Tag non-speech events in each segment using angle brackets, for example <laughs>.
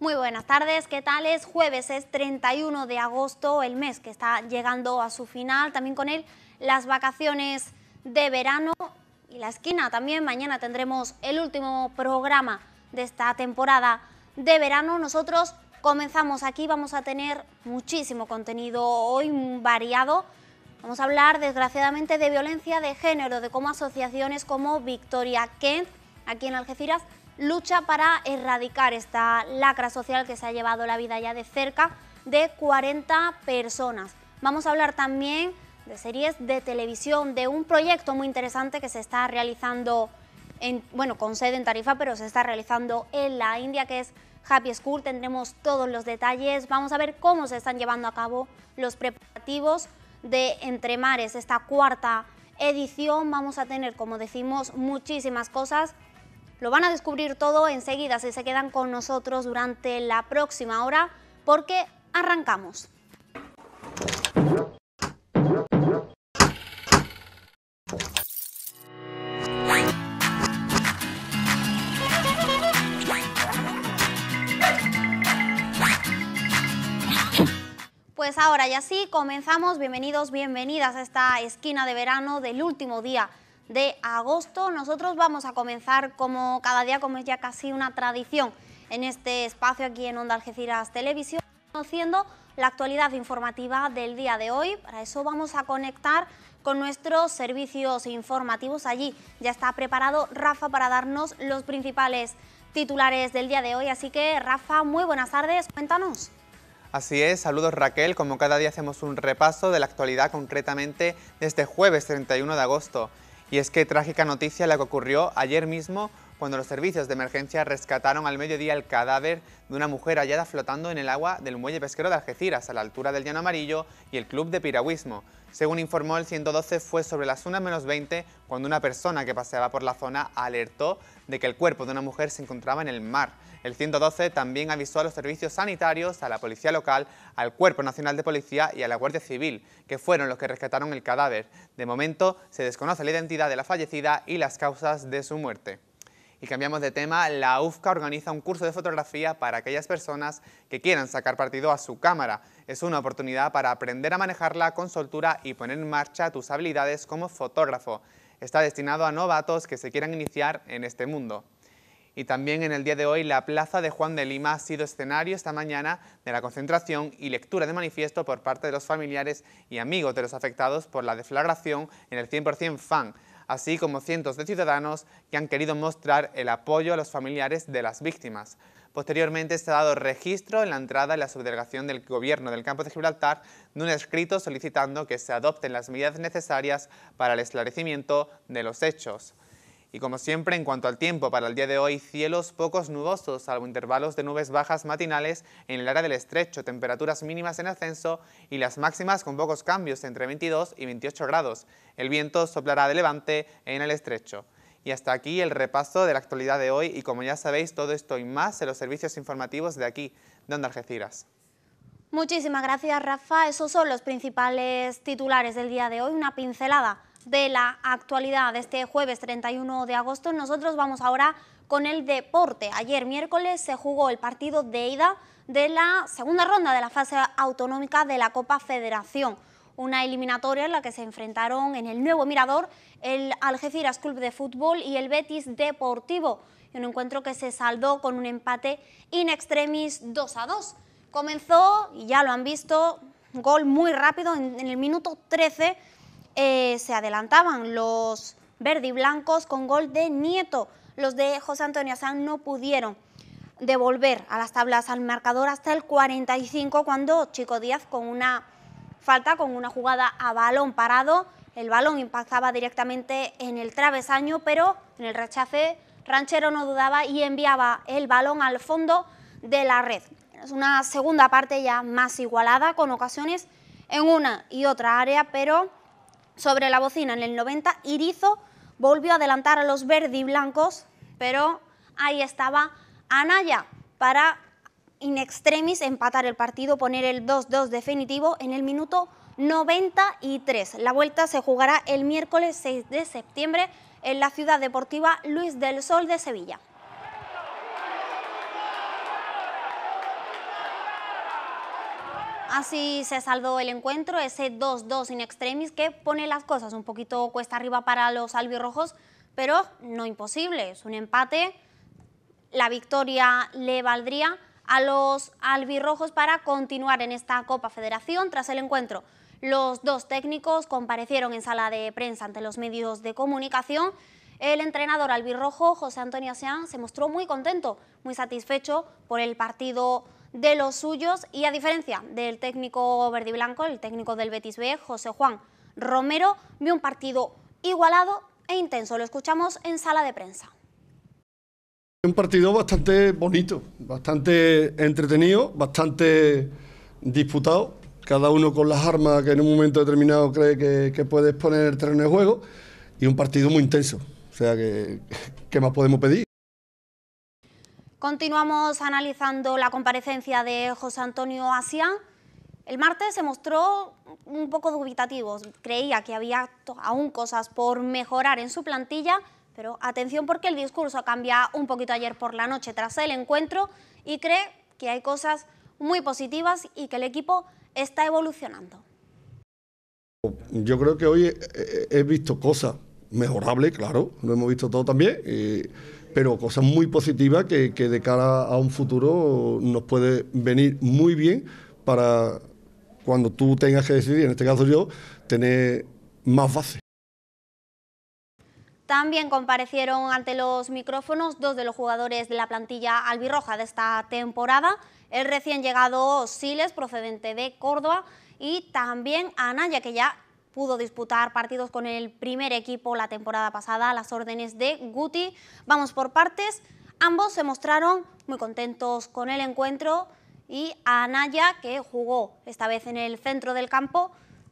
Muy buenas tardes, ¿qué tal? Es jueves, es 31 de agosto, el mes que está llegando a su final, también con él las vacaciones de verano y la esquina también. Mañana tendremos el último programa de esta temporada de verano. Nosotros comenzamos aquí, vamos a tener muchísimo contenido hoy variado. Vamos a hablar desgraciadamente de violencia de género, de cómo asociaciones como Victoria Kent, aquí en Algeciras, lucha para erradicar esta lacra social que se ha llevado la vida ya de cerca de 40 personas. Vamos a hablar también de series de televisión, de un proyecto muy interesante que se está realizando, en, bueno, con sede en Tarifa, pero se está realizando en la India, que es Happy School. Tendremos todos los detalles, vamos a ver cómo se están llevando a cabo los preparativos de Entre Mares, esta cuarta edición. Vamos a tener, como decimos, muchísimas cosas lo van a descubrir todo enseguida si se quedan con nosotros durante la próxima hora porque arrancamos. Pues ahora y así comenzamos. Bienvenidos, bienvenidas a esta esquina de verano del último día de agosto. Nosotros vamos a comenzar como cada día, como es ya casi una tradición en este espacio aquí en Onda Algeciras Televisión, conociendo la actualidad informativa del día de hoy. Para eso vamos a conectar con nuestros servicios informativos. Allí ya está preparado Rafa para darnos los principales titulares del día de hoy. Así que Rafa, muy buenas tardes, cuéntanos. Así es, saludos Raquel, como cada día hacemos un repaso de la actualidad concretamente desde jueves 31 de agosto. Y es que trágica noticia la que ocurrió ayer mismo cuando los servicios de emergencia rescataron al mediodía el cadáver de una mujer hallada flotando en el agua del muelle pesquero de Algeciras, a la altura del Llano Amarillo y el club de piragüismo. Según informó el 112, fue sobre las 1 menos 20 cuando una persona que paseaba por la zona alertó de que el cuerpo de una mujer se encontraba en el mar. El 112 también avisó a los servicios sanitarios, a la policía local, al Cuerpo Nacional de Policía y a la Guardia Civil, que fueron los que rescataron el cadáver. De momento, se desconoce la identidad de la fallecida y las causas de su muerte. Y cambiamos de tema, la UFCA organiza un curso de fotografía para aquellas personas que quieran sacar partido a su cámara. Es una oportunidad para aprender a manejarla con soltura y poner en marcha tus habilidades como fotógrafo. Está destinado a novatos que se quieran iniciar en este mundo. Y también en el día de hoy la Plaza de Juan de Lima ha sido escenario esta mañana de la concentración y lectura de manifiesto por parte de los familiares y amigos de los afectados por la deflagración en el 100% FAN así como cientos de ciudadanos que han querido mostrar el apoyo a los familiares de las víctimas. Posteriormente se ha dado registro en la entrada y la subdelegación del Gobierno del Campo de Gibraltar de un escrito solicitando que se adopten las medidas necesarias para el esclarecimiento de los hechos. Y como siempre, en cuanto al tiempo, para el día de hoy, cielos pocos nubosos, salvo intervalos de nubes bajas matinales en el área del estrecho, temperaturas mínimas en ascenso y las máximas con pocos cambios entre 22 y 28 grados. El viento soplará de levante en el estrecho. Y hasta aquí el repaso de la actualidad de hoy y como ya sabéis, todo esto y más en los servicios informativos de aquí, de Onda Algeciras. Muchísimas gracias, Rafa. Esos son los principales titulares del día de hoy. Una pincelada de la actualidad. de Este jueves 31 de agosto nosotros vamos ahora con el deporte. Ayer miércoles se jugó el partido de ida de la segunda ronda de la fase autonómica de la Copa Federación. Una eliminatoria en la que se enfrentaron en el nuevo Mirador el Algeciras Club de Fútbol y el Betis Deportivo. Un encuentro que se saldó con un empate in extremis 2 a 2. Comenzó, y ya lo han visto, un gol muy rápido en el minuto 13 eh, se adelantaban los verdi y blancos con gol de Nieto. Los de José Antonio Asán no pudieron devolver a las tablas al marcador hasta el 45 cuando Chico Díaz con una falta, con una jugada a balón parado, el balón impactaba directamente en el travesaño, pero en el rechace Ranchero no dudaba y enviaba el balón al fondo de la red. Es una segunda parte ya más igualada, con ocasiones en una y otra área, pero sobre la bocina en el 90, Irizo volvió a adelantar a los verdiblancos, pero ahí estaba Anaya para in extremis empatar el partido, poner el 2-2 definitivo en el minuto 93. La vuelta se jugará el miércoles 6 de septiembre en la ciudad deportiva Luis del Sol de Sevilla. Así se saldó el encuentro, ese 2-2 in extremis que pone las cosas un poquito cuesta arriba para los albirrojos, pero no imposible, es un empate. La victoria le valdría a los albirrojos para continuar en esta Copa Federación tras el encuentro. Los dos técnicos comparecieron en sala de prensa ante los medios de comunicación. El entrenador albirrojo, José Antonio Seán, se mostró muy contento, muy satisfecho por el partido de los suyos y a diferencia del técnico verdiblanco, y el técnico del Betis B, José Juan Romero, vio un partido igualado e intenso. Lo escuchamos en sala de prensa. Un partido bastante bonito, bastante entretenido, bastante disputado, cada uno con las armas que en un momento determinado cree que, que puedes poner el terreno de juego y un partido muy intenso. O sea, que, <laughs> ¿qué más podemos pedir? Continuamos analizando la comparecencia de José Antonio Asia. El martes se mostró un poco dubitativo, creía que había aún cosas por mejorar en su plantilla, pero atención porque el discurso cambia un poquito ayer por la noche tras el encuentro y cree que hay cosas muy positivas y que el equipo está evolucionando. Yo creo que hoy he, visto cosas mejorables, claro, lo hemos visto todo también. Y pero cosas muy positivas que, de cara a un futuro nos puede venir muy bien para cuando tú tengas que decidir, en este caso yo, tener más base. También comparecieron ante los micrófonos dos de los jugadores de la plantilla albirroja de esta temporada, el recién llegado Siles, procedente de Córdoba, y también Anaya, que ya pudo disputar partidos con el primer equipo la temporada pasada a las órdenes de Guti. Vamos por partes. Ambos se mostraron muy contentos con el encuentro y a Anaya, que jugó esta vez en el centro del campo,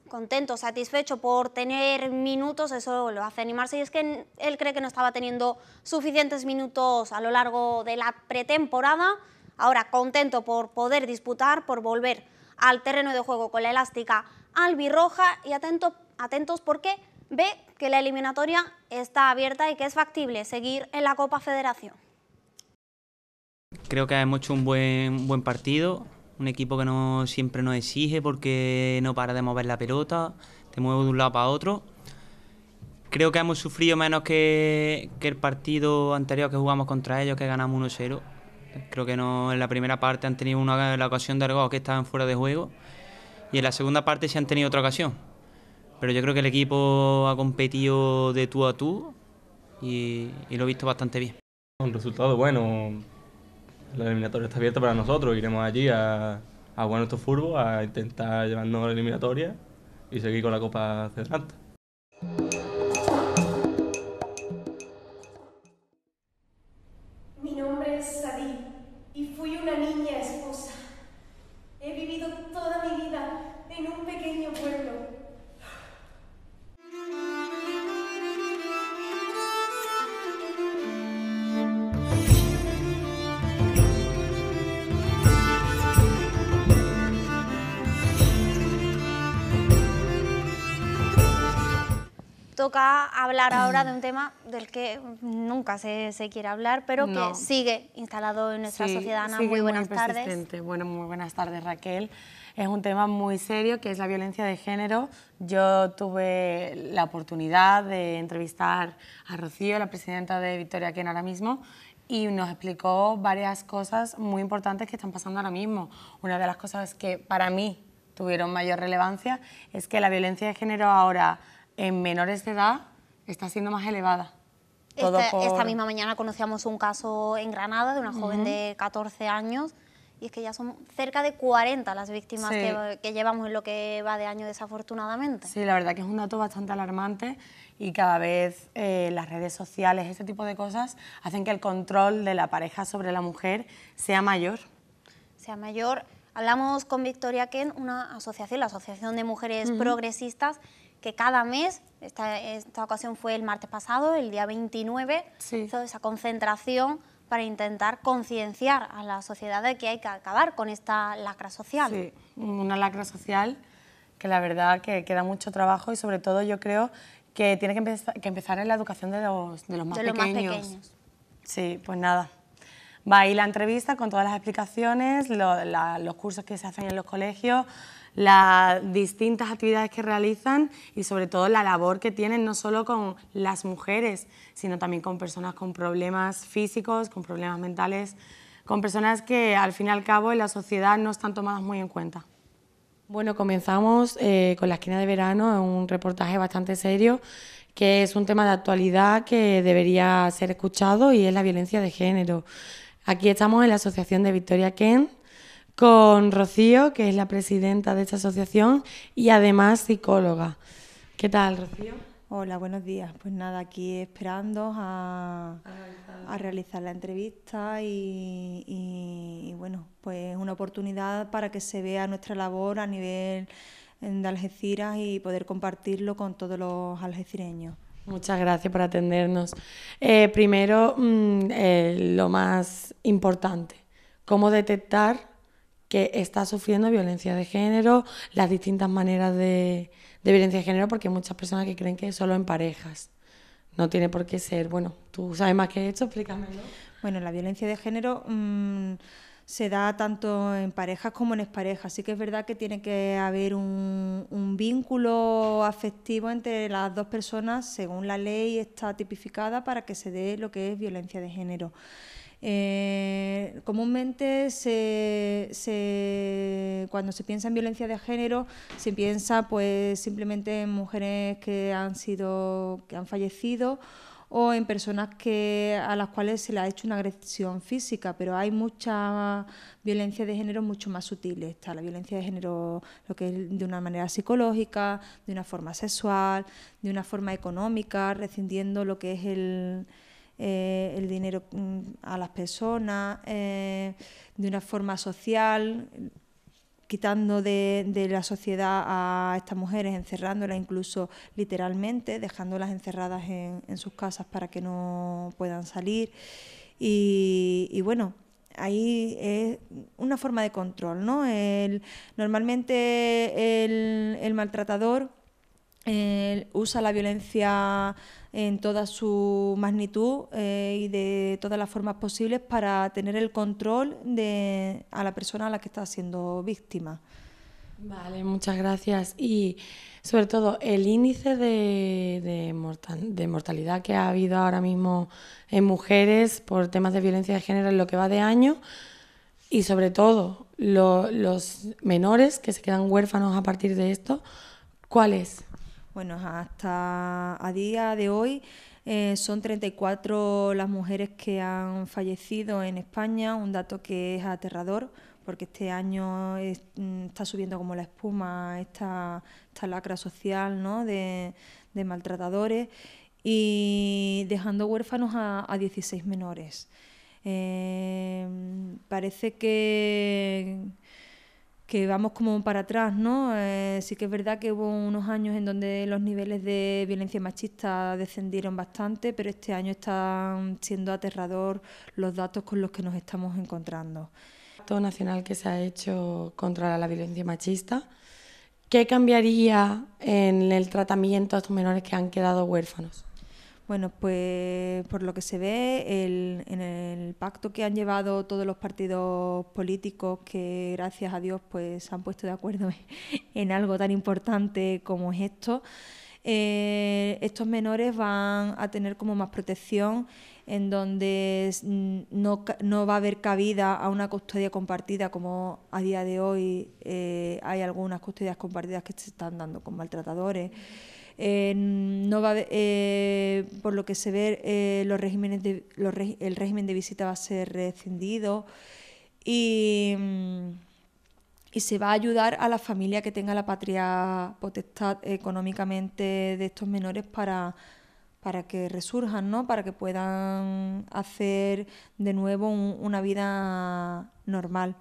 contento, satisfecho por tener minutos, eso lo hace animarse y es que él cree que no estaba teniendo suficientes minutos a lo largo de la pretemporada, ahora contento por poder disputar, por volver al terreno de juego con la elástica albirroja y atentos porque ve que la eliminatoria está abierta y que es factible seguir en la Copa Federación. Creo que hemos hecho un buen, buen partido, un equipo que no siempre nos exige porque no para de mover la pelota, te mueve de un lado para otro. Creo que hemos sufrido menos que, el partido anterior que jugamos contra ellos, que ganamos 1-0. Creo que no, en la primera parte han tenido una, la ocasión de algo que estaban fuera de juego y en la segunda parte se han tenido otra ocasión. Pero yo creo que el equipo ha competido de tú a tú y, lo he visto bastante bien. Un resultado bueno. La eliminatoria está abierta para nosotros. Iremos allí a, a jugar nuestro fútbol, a intentar llevarnos la eliminatoria y seguir con la Copa Cedralta. tema del que nunca se, se quiere hablar, pero que sigue instalado en nuestra sociedad. Ana, muy buenas tardes. Bueno, muy buenas tardes, Raquel. Es un tema muy serio que es la violencia de género. Yo tuve la oportunidad de entrevistar a Rocío, la presidenta de Victoria Ken ahora mismo, y nos explicó varias cosas muy importantes que están pasando ahora mismo. Una de las cosas que para mí tuvieron mayor relevancia es que la violencia de género ahora en menores de edad está siendo más elevada. Este, esta misma mañana conocíamos un caso en Granada de una joven de 14 años y es que ya son cerca de 40 las víctimas que, llevamos en lo que va de año desafortunadamente. Sí, la verdad que es un dato bastante alarmante y cada vez eh, las redes sociales, este tipo de cosas, hacen que el control de la pareja sobre la mujer sea mayor. Sea mayor. Hablamos con Victoria Ken, una asociación, la Asociación de Mujeres Progresistas, que cada mes, esta, esta ocasión fue el martes pasado, el día 29, hizo esa concentración para intentar concienciar a la sociedad de que hay que acabar con esta lacra social. Sí, una lacra social que la verdad que queda mucho trabajo y sobre todo yo creo que tiene que, empezar en la educación de los, más pequeños. Sí, pues nada. Va ahí la entrevista con todas las explicaciones, los cursos que se hacen en los colegios, las distintas actividades que realizan y sobre todo la labor que tienen no solo con las mujeres, sino también con personas con problemas físicos, con problemas mentales, con personas que al fin y al cabo en la sociedad no están tomadas muy en cuenta. Bueno, comenzamos eh, con la esquina de verano, un reportaje bastante serio que es un tema de actualidad que debería ser escuchado y es la violencia de género. Aquí estamos en la Asociación de Victoria Kent con Rocío, que es la presidenta de esta asociación y además psicóloga. ¿Qué tal, Rocío? Hola, buenos días. Pues nada, aquí esperando a, realizar la entrevista y, bueno, pues una oportunidad para que se vea nuestra labor a nivel de Algeciras y poder compartirlo con todos los algecireños. Muchas gracias por atendernos. Eh, primero, mm, eh, lo más importante, cómo detectar que está sufriendo violencia de género, las distintas maneras de, violencia de género, porque hay muchas personas que creen que es solo en parejas. No tiene por qué ser. Bueno, tú sabes más que esto, explícamelo. Bueno, la violencia de género... Mm, se da tanto en parejas como en exparejas. Así que es verdad que tiene que haber un, vínculo afectivo entre las dos personas, según la ley está tipificada, para que se dé lo que es violencia de género. Eh, comúnmente se, se, cuando se piensa en violencia de género se piensa pues simplemente en mujeres que han sido que han fallecido o en personas que, a las cuales se le ha hecho una agresión física, pero hay mucha violencia de género mucho más sutil. Está la violencia de género, lo que de una manera psicológica, de una forma sexual, de una forma económica, rescindiendo lo que es el, eh, dinero mm, a las personas, eh, de una forma social quitando de, de, la sociedad a estas mujeres, encerrándolas incluso literalmente, dejándolas encerradas en, en sus casas para que no puedan salir. Y, bueno, ahí es una forma de control, ¿no? El, normalmente el, el maltratador eh, usa la violencia en toda su magnitud eh, y de todas las formas posibles para tener el control de, a la persona a la que está siendo víctima. Vale, muchas gracias. Y sobre todo, el índice de, mortalidad que ha habido ahora mismo en mujeres por temas de violencia de género en lo que va de año y sobre todo los menores que se quedan huérfanos a partir de esto, ¿cuál es? Bueno, hasta a día de hoy eh, son 34 las mujeres que han fallecido en España, un dato que es aterrador porque este año mm, está subiendo como la espuma esta, lacra social de, maltratadores y dejando huérfanos a, 16 menores. Eh, parece que, que vamos como para atrás, ¿no? Eh, sí que es verdad que hubo unos años en donde los niveles de violencia machista descendieron bastante, pero este año están siendo aterrador los datos con los que nos estamos encontrando. Todo nacional que se ha hecho contra la violencia machista, ¿qué cambiaría en el tratamiento a estos menores que han quedado huérfanos? Bueno, pues por lo que se ve, el, en el pacto que han llevado todos los partidos políticos, que gracias a Dios pues se han puesto de acuerdo <laughs> en algo tan importante como es esto, eh, estos menores van a tener como más protección en donde no, no, va a haber cabida a una custodia compartida como a día de hoy eh, hay algunas custodias compartidas que se están dando con maltratadores. Eh, no va, eh, por lo que se ve, eh, los el régimen de visita va a ser rescindido mm, y, se va a ayudar a la familia que tenga la patria potestad económicamente de estos menores para, que resurjan, ¿no? para que puedan hacer de nuevo una vida normal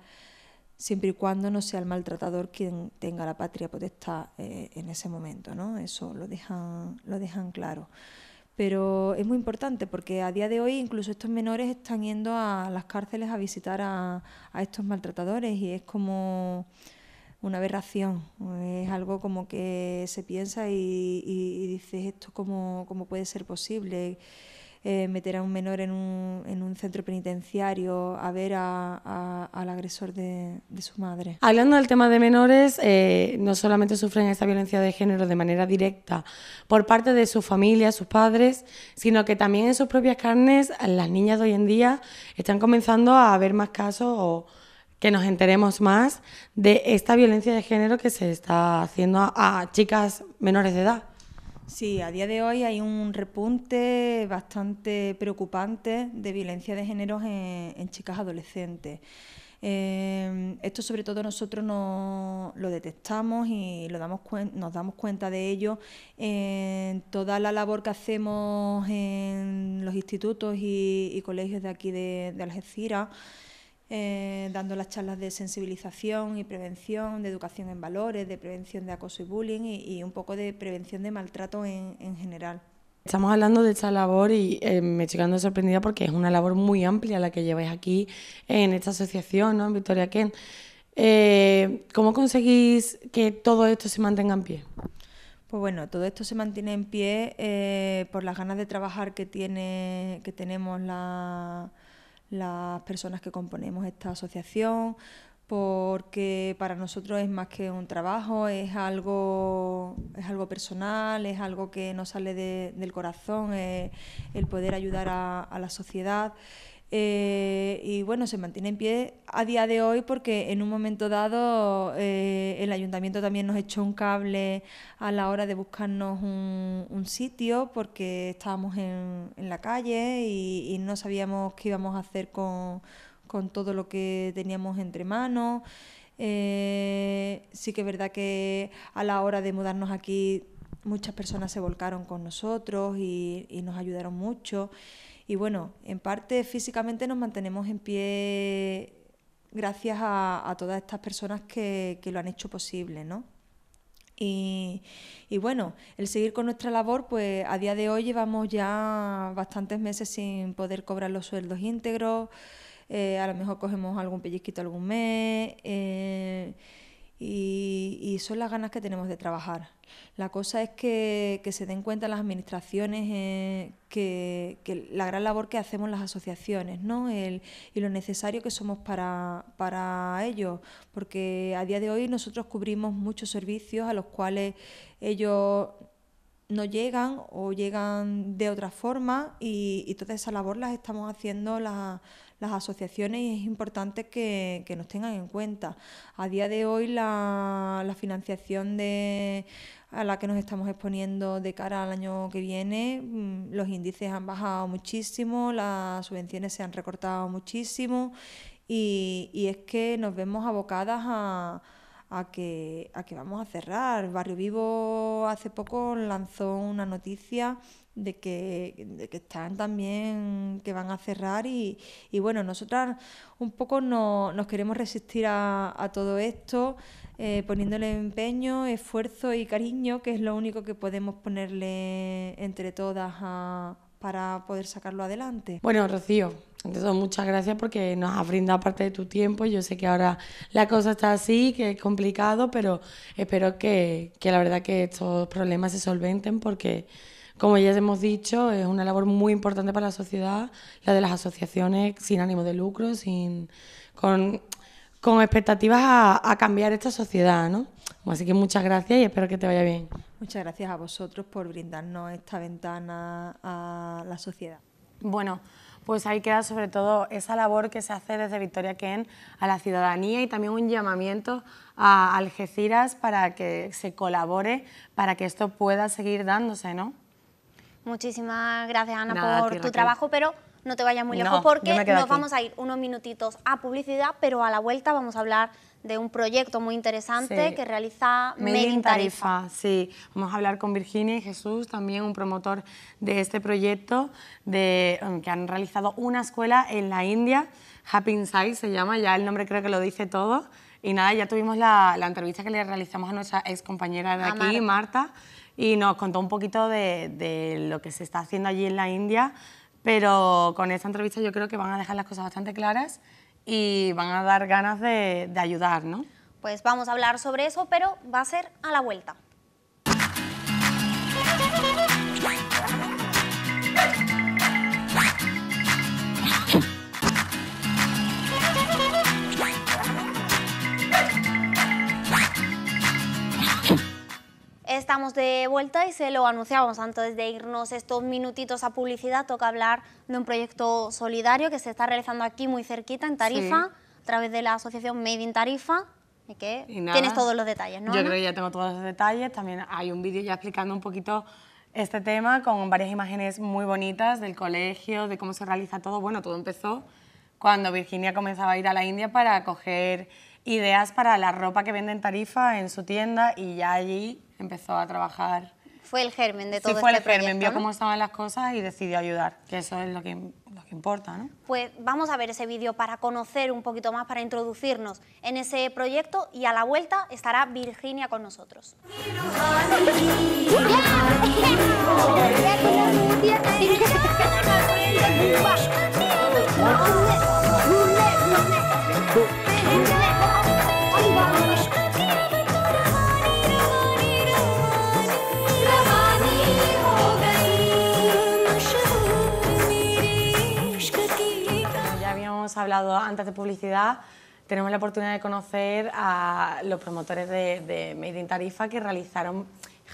siempre y cuando no sea el maltratador quien tenga la patria potestad eh, en ese momento, ¿no? Eso lo dejan, lo dejan claro. Pero es muy importante porque a día de hoy incluso estos menores están yendo a las cárceles a visitar a, estos maltratadores y es como una aberración, es algo como que se piensa y, dices esto cómo, cómo puede ser posible. Eh, meter a un menor en un, en un centro penitenciario, a ver al agresor de, su madre. Hablando del tema de menores, eh, no solamente sufren esta violencia de género de manera directa por parte de su familia, sus padres, sino que también en sus propias carnes las niñas de hoy en día están comenzando a haber más casos o que nos enteremos más de esta violencia de género que se está haciendo a chicas menores de edad. Sí, a día de hoy hay un repunte bastante preocupante de violencia de género en, chicas adolescentes. Eh, esto sobre todo nosotros lo detectamos y lo damos nos damos cuenta de ello en toda la labor que hacemos en los institutos y, colegios de aquí de, de Algeciras. Eh, dando las charlas de sensibilización y prevención, de educación en valores, de prevención de acoso y bullying y, un poco de prevención de maltrato en, en general. Estamos hablando de esta labor y eh, me estoy quedando sorprendida porque es una labor muy amplia la que lleváis aquí en esta asociación, ¿no? En Victoria Kent. Eh, ¿Cómo conseguís que todo esto se mantenga en pie? Pues bueno, todo esto se mantiene en pie por las ganas de trabajar que, tiene, que tenemos la, las personas que componemos esta asociación, porque para nosotros es más que un trabajo, es algo, es algo personal, es algo que nos sale del corazón, el poder ayudar a, a la sociedad. Eh, y bueno, se mantiene en pie a día de hoy porque en un momento dado eh, el ayuntamiento también nos echó un cable a la hora de buscarnos un, sitio porque estábamos en, la calle y, no sabíamos qué íbamos a hacer con, todo lo que teníamos entre manos. Eh, sí que es verdad que a la hora de mudarnos aquí muchas personas se volcaron con nosotros y, y nos ayudaron mucho. Y bueno, en parte físicamente nos mantenemos en pie gracias a, todas estas personas que, lo han hecho posible, ¿no? Y, bueno, el seguir con nuestra labor, pues a día de hoy llevamos ya bastantes meses sin poder cobrar los sueldos íntegros, eh, a lo mejor cogemos algún pellizquito algún mes. Eh, y, y, son las ganas que tenemos de trabajar. La cosa es que, se den cuenta las administraciones eh, que, la gran labor que hacemos las asociaciones ¿no? El, y lo necesario que somos para, para ellos, porque a día de hoy nosotros cubrimos muchos servicios a los cuales ellos no llegan o llegan de otra forma y, y toda esa labor las estamos haciendo las las asociaciones y es importante que, nos tengan en cuenta. A día de hoy la, la financiación de, a la que nos estamos exponiendo de cara al año que viene, mm, los índices han bajado muchísimo, las subvenciones se han recortado muchísimo y es que nos vemos abocadas a a que, a que vamos a cerrar. Barrio Vivo hace poco lanzó una noticia de que, están también, que van a cerrar y, y bueno, nosotras un poco no, nos queremos resistir a, todo esto, eh, poniéndole empeño, esfuerzo y cariño, que es lo único que podemos ponerle entre todas para poder sacarlo adelante. Bueno, Rocío, entonces, muchas gracias porque nos has brindado parte de tu tiempo. Yo sé que ahora la cosa está así, que es complicado, pero espero que, la verdad que estos problemas se solventen porque, como ya hemos dicho, es una labor muy importante para la sociedad, la de las asociaciones sin ánimo de lucro, sin con, expectativas a, a cambiar esta sociedad, ¿no? Así que muchas gracias y espero que te vaya bien. Muchas gracias a vosotros por brindarnos esta ventana a la sociedad. Bueno, pues ahí queda sobre todo esa labor que se hace desde Victoria Ken a la ciudadanía y también un llamamiento a Algeciras para que se colabore para que esto pueda seguir dándose, ¿no? Muchísimas gracias, Ana, por tu trabajo, pero no te vayas muy lejos porque nos vamos a ir unos minutitos a publicidad, pero a la vuelta vamos a hablar de un proyecto muy interesante que realiza Made Tarifa. Sí, vamos a hablar con Virginia y Jesús, también un promotor de este proyecto, de, um, que han realizado una escuela en la India, Happy Inside se llama, ya el nombre creo que lo dice todo. Y nada, ya tuvimos la, entrevista que le realizamos a nuestra ex compañera de aquí, Marta. y nos contó un poquito de, de lo que se está haciendo allí en la India pero con esta entrevista yo creo que van a dejar las cosas bastante claras y van a dar ganas de, ayudar, ¿no? Pues vamos a hablar sobre eso, pero va a ser a la vuelta. estamos de vuelta y se lo anunciamos, antes de irnos estos minutitos a publicidad. Toca hablar de un proyecto solidario que se está realizando aquí muy cerquita, en Tarifa, a través de la asociación Made in Tarifa. Y que tienes todos los detalles, ¿no? Yo creo que ya tengo todos los detalles. También hay un vídeo ya explicando un poquito este tema con varias imágenes muy bonitas del colegio, de cómo se realiza todo. Bueno, todo empezó cuando Virginia comenzaba a ir a la India para coger ideas para la ropa que vende en Tarifa en su tienda y ya allí empezó a trabajar. Fue el germen de todo Sí, fue este el germen, vio cómo estaban las cosas y decidió ayudar, que eso es lo que, lo que importa, ¿no? Pues vamos a ver ese vídeo para conocer un poquito más, para introducirnos en ese proyecto y a la vuelta estará Virginia con nosotros. <laughs> hablado antes de publicidad, tenemos la oportunidad de conocer a los promotores de, de Made in Tarifa que realizaron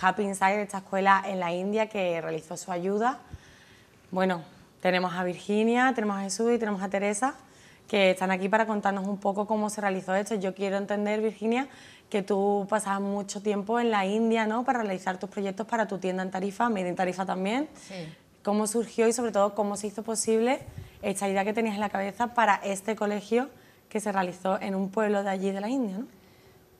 Happy Inside, esta escuela en la India que realizó su ayuda. Bueno, tenemos a Virginia, tenemos a Jesús y tenemos a Teresa que están aquí para contarnos un poco cómo se realizó esto. Yo quiero entender, Virginia, que tú pasabas mucho tiempo en la India, ¿no? Para realizar tus proyectos para tu tienda en Tarifa, Made in Tarifa también. Sí. ¿Cómo surgió y sobre todo cómo se hizo posible esa idea que tenías en la cabeza para este colegio que se realizó en un pueblo de allí de la India,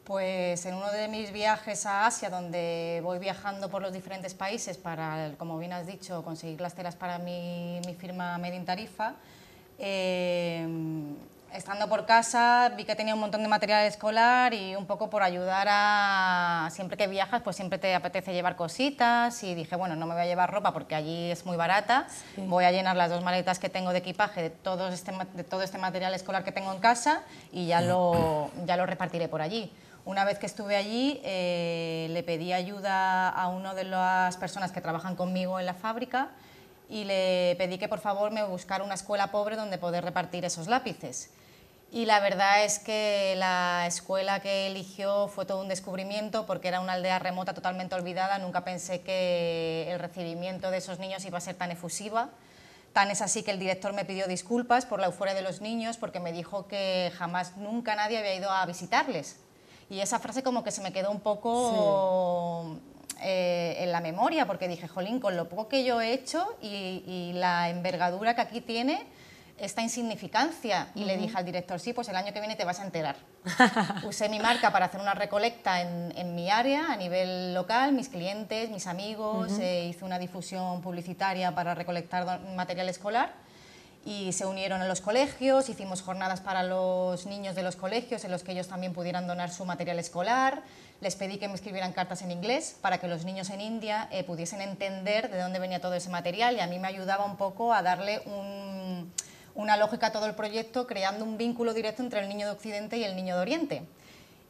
Pues en uno de mis viajes a Asia, donde voy viajando por los diferentes países para, como bien has dicho, conseguir las telas para mi, firma Medin Tarifa, eh, estando por casa, vi que tenía un montón de material escolar y un poco por ayudar a... Siempre que viajas, pues siempre te apetece llevar cositas y dije, bueno, no me voy a llevar ropa porque allí es muy barata, voy a llenar las dos maletas que tengo de equipaje este de todo este, material escolar que tengo en casa y ya lo, ya lo repartiré por allí. Una vez que estuve allí, eh, le pedí ayuda a una de las personas que trabajan conmigo en la fábrica y le pedí que por favor me buscara una escuela pobre donde poder repartir esos lápices y la verdad es que la escuela que eligió fue todo un descubrimiento porque era una aldea remota totalmente olvidada, nunca pensé que el recibimiento de esos niños iba a ser tan efusiva. Tan es así que el director me pidió disculpas por la euforia de los niños porque me dijo que jamás nunca nadie había ido a visitarles. Y esa frase como que se me quedó un poco eh, en la memoria porque dije, jolín, con lo poco que yo he hecho y la envergadura que aquí tiene, esta insignificancia. Y le dije al director, sí, pues el año que viene te vas a enterar. <laughs> Usé mi marca para hacer una recolecta en, mi área, a nivel local, mis clientes, mis amigos, eh, hice una difusión publicitaria para recolectar material escolar y se unieron a los colegios, hicimos jornadas para los niños de los colegios en los que ellos también pudieran donar su material escolar, les pedí que me escribieran cartas en inglés para que los niños en India eh, pudiesen entender de dónde venía todo ese material y a mí me ayudaba un poco a darle un una lógica a todo el proyecto, creando un vínculo directo entre el niño de Occidente y el niño de Oriente.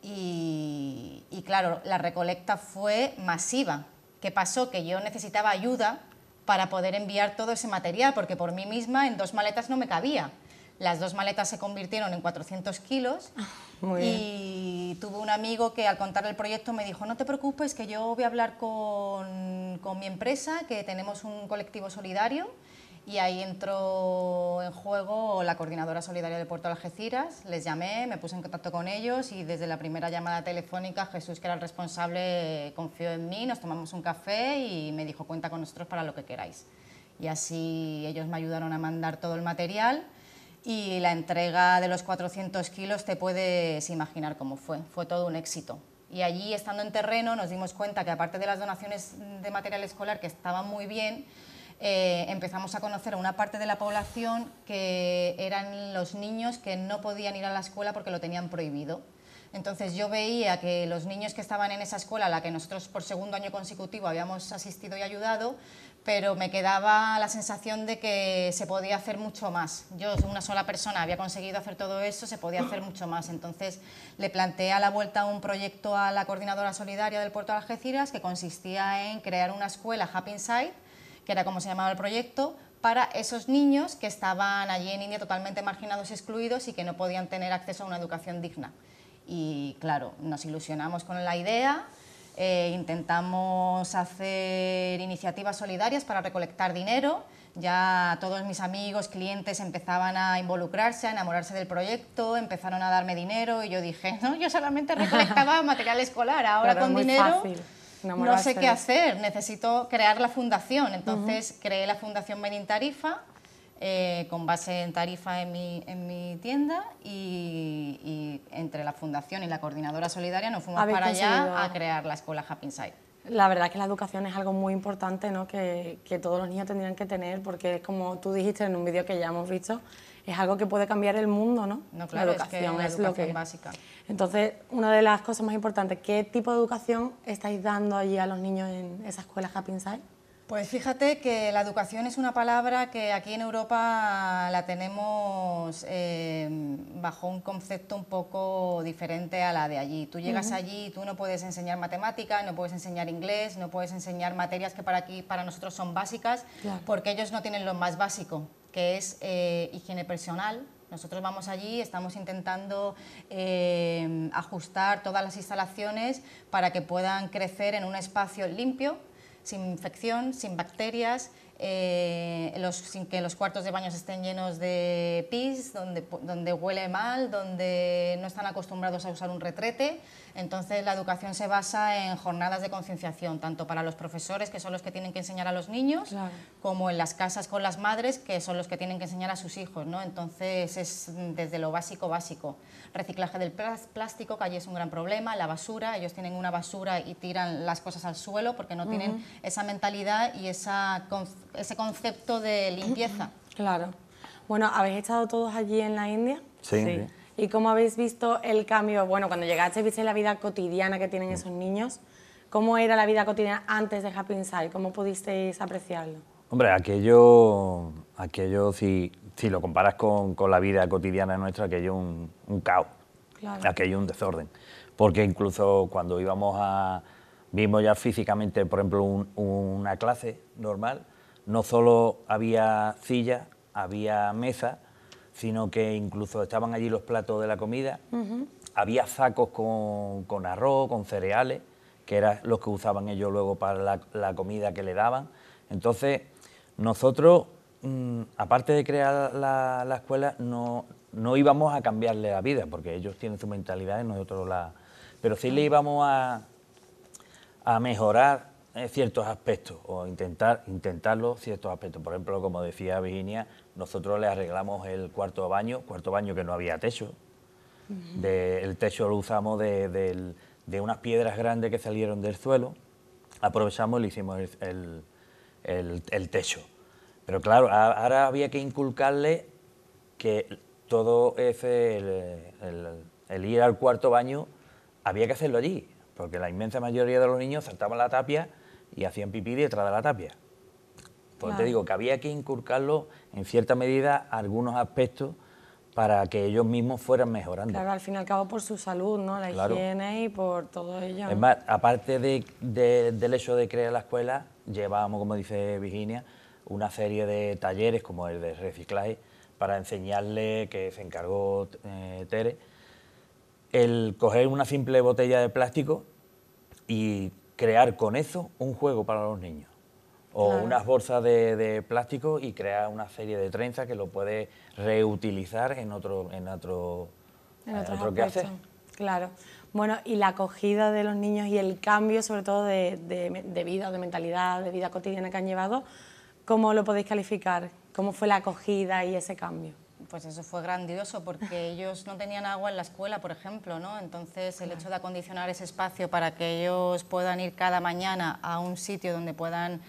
Y, claro, la recolecta fue masiva. ¿Qué pasó? Que yo necesitaba ayuda para poder enviar todo ese material, porque por mí misma en dos maletas no me cabía. Las dos maletas se convirtieron en 400 kilos ah, y tuve un amigo que al contar el proyecto me dijo, no te preocupes, que yo voy a hablar con, con mi empresa, que tenemos un colectivo solidario y ahí entró en juego la Coordinadora Solidaria de Puerto de Algeciras, les llamé, me puse en contacto con ellos y desde la primera llamada telefónica Jesús, que era el responsable, confió en mí, nos tomamos un café y me dijo cuenta con nosotros para lo que queráis. Y así ellos me ayudaron a mandar todo el material y la entrega de los 400 kilos te puedes imaginar cómo fue, fue todo un éxito. Y allí, estando en terreno, nos dimos cuenta que aparte de las donaciones de material escolar, que estaban muy bien, eh, empezamos a conocer a una parte de la población que eran los niños que no podían ir a la escuela porque lo tenían prohibido. Entonces yo veía que los niños que estaban en esa escuela, a la que nosotros por segundo año consecutivo habíamos asistido y ayudado, pero me quedaba la sensación de que se podía hacer mucho más. Yo, una sola persona, había conseguido hacer todo eso, se podía hacer mucho más. Entonces le planteé a la vuelta un proyecto a la coordinadora solidaria del puerto de Algeciras que consistía en crear una escuela Happy Inside que era como se llamaba el proyecto, para esos niños que estaban allí en India totalmente marginados excluidos y que no podían tener acceso a una educación digna. Y claro, nos ilusionamos con la idea, eh, intentamos hacer iniciativas solidarias para recolectar dinero, ya todos mis amigos, clientes empezaban a involucrarse, a enamorarse del proyecto, empezaron a darme dinero y yo dije, no, yo solamente recolectaba <laughs> material escolar, ahora con dinero no sé qué hacer, necesito crear la fundación. Entonces creé la Fundación Benin Tarifa, eh, con base en Tarifa en mi, en mi tienda, y, entre la fundación y la coordinadora solidaria nos fuimos para allá a crear la escuela Happy La verdad es que la educación es algo muy importante ¿no? que, que todos los niños tendrían que tener, porque como tú dijiste en un vídeo que ya hemos visto, es algo que puede cambiar el mundo, ¿no? no claro, es, que es lo básica. Entonces, una de las cosas más importantes, ¿qué tipo de educación estáis dando allí a los niños en esas escuelas Happy Inside? Pues fíjate que la educación es una palabra que aquí en Europa la tenemos em, bajo un concepto un poco diferente a la de allí. Tú llegas allí y tú no puedes enseñar matemáticas, no puedes enseñar inglés, no puedes enseñar materias que para aquí para nosotros son básicas, porque ellos no tienen lo más básico, que es eh, higiene personal, nosotros vamos allí, estamos intentando eh, ajustar todas las instalaciones para que puedan crecer en un espacio limpio, sin infección, sin bacterias, eh, sin que los cuartos de baños estén llenos de pis, donde, donde huele mal, donde no están acostumbrados a usar un retrete. Entonces, la educación se basa en jornadas de concienciación, tanto para los profesores, que son los que tienen que enseñar a los niños, como en las casas con las madres, que son los que tienen que enseñar a sus hijos. ¿no? Entonces, es desde lo básico, básico. Reciclaje del plástico, que allí es un gran problema, la basura, ellos tienen una basura y tiran las cosas al suelo porque no tienen esa mentalidad y esa, ese concepto de limpieza. Claro. Bueno, ¿habéis estado todos allí en la India? sí y cómo habéis visto el cambio, bueno, cuando llegaste visteis la vida cotidiana que tienen esos niños, ¿cómo era la vida cotidiana antes de Happy Inside? ¿Cómo pudisteis apreciarlo? Hombre, aquello, si, lo comparas con, la vida cotidiana nuestra, aquello un, un caos, claro. aquello un desorden, porque incluso cuando íbamos a, vimos ya físicamente, por ejemplo, una clase normal, no solo había silla, había mesa, sino que incluso estaban allí los platos de la comida, había sacos con, arroz, con cereales, que eran los que usaban ellos luego para la, comida que le daban. Entonces, nosotros, mm, aparte de crear la, escuela, no, íbamos a cambiarle la vida, porque ellos tienen su mentalidad y nosotros la... Pero sí le íbamos a, a mejorar eh, ciertos aspectos o intentar, intentarlo ciertos aspectos. Por ejemplo, como decía Virginia, nosotros le arreglamos el cuarto baño, cuarto baño que no había techo. el techo lo usamos de, unas piedras grandes que salieron del suelo, aprovechamos y le hicimos el, techo. Pero claro, ahora había que inculcarle que todo ese, el, ir al cuarto baño, había que hacerlo allí, porque la inmensa mayoría de los niños saltaban la tapia y hacían pipí detrás de la tapia. Pues te digo que había que inculcarlo en cierta medida algunos aspectos para que ellos mismos fueran mejorando. Claro, al fin y al cabo por su salud, ¿no? La higiene y por todo ello. Es más, aparte del hecho de crear la escuela, llevábamos, como dice Virginia, una serie de talleres como el de reciclaje para enseñarle que se encargó eh, Tere, el coger una simple botella de plástico y crear con eso un juego para los niños o unas bolsas de, plástico y crear una serie de trenzas que lo puede reutilizar en otro en otro, eh, que Claro. Bueno, y la acogida de los niños y el cambio, sobre todo de, de vida, de mentalidad, de vida cotidiana que han llevado, ¿cómo lo podéis calificar? ¿Cómo fue la acogida y ese cambio? pues eso fue grandioso porque <laughs> ellos no tenían agua en la escuela, por ejemplo, ¿no? Entonces el hecho de acondicionar ese espacio para que ellos puedan ir cada mañana a un sitio donde puedan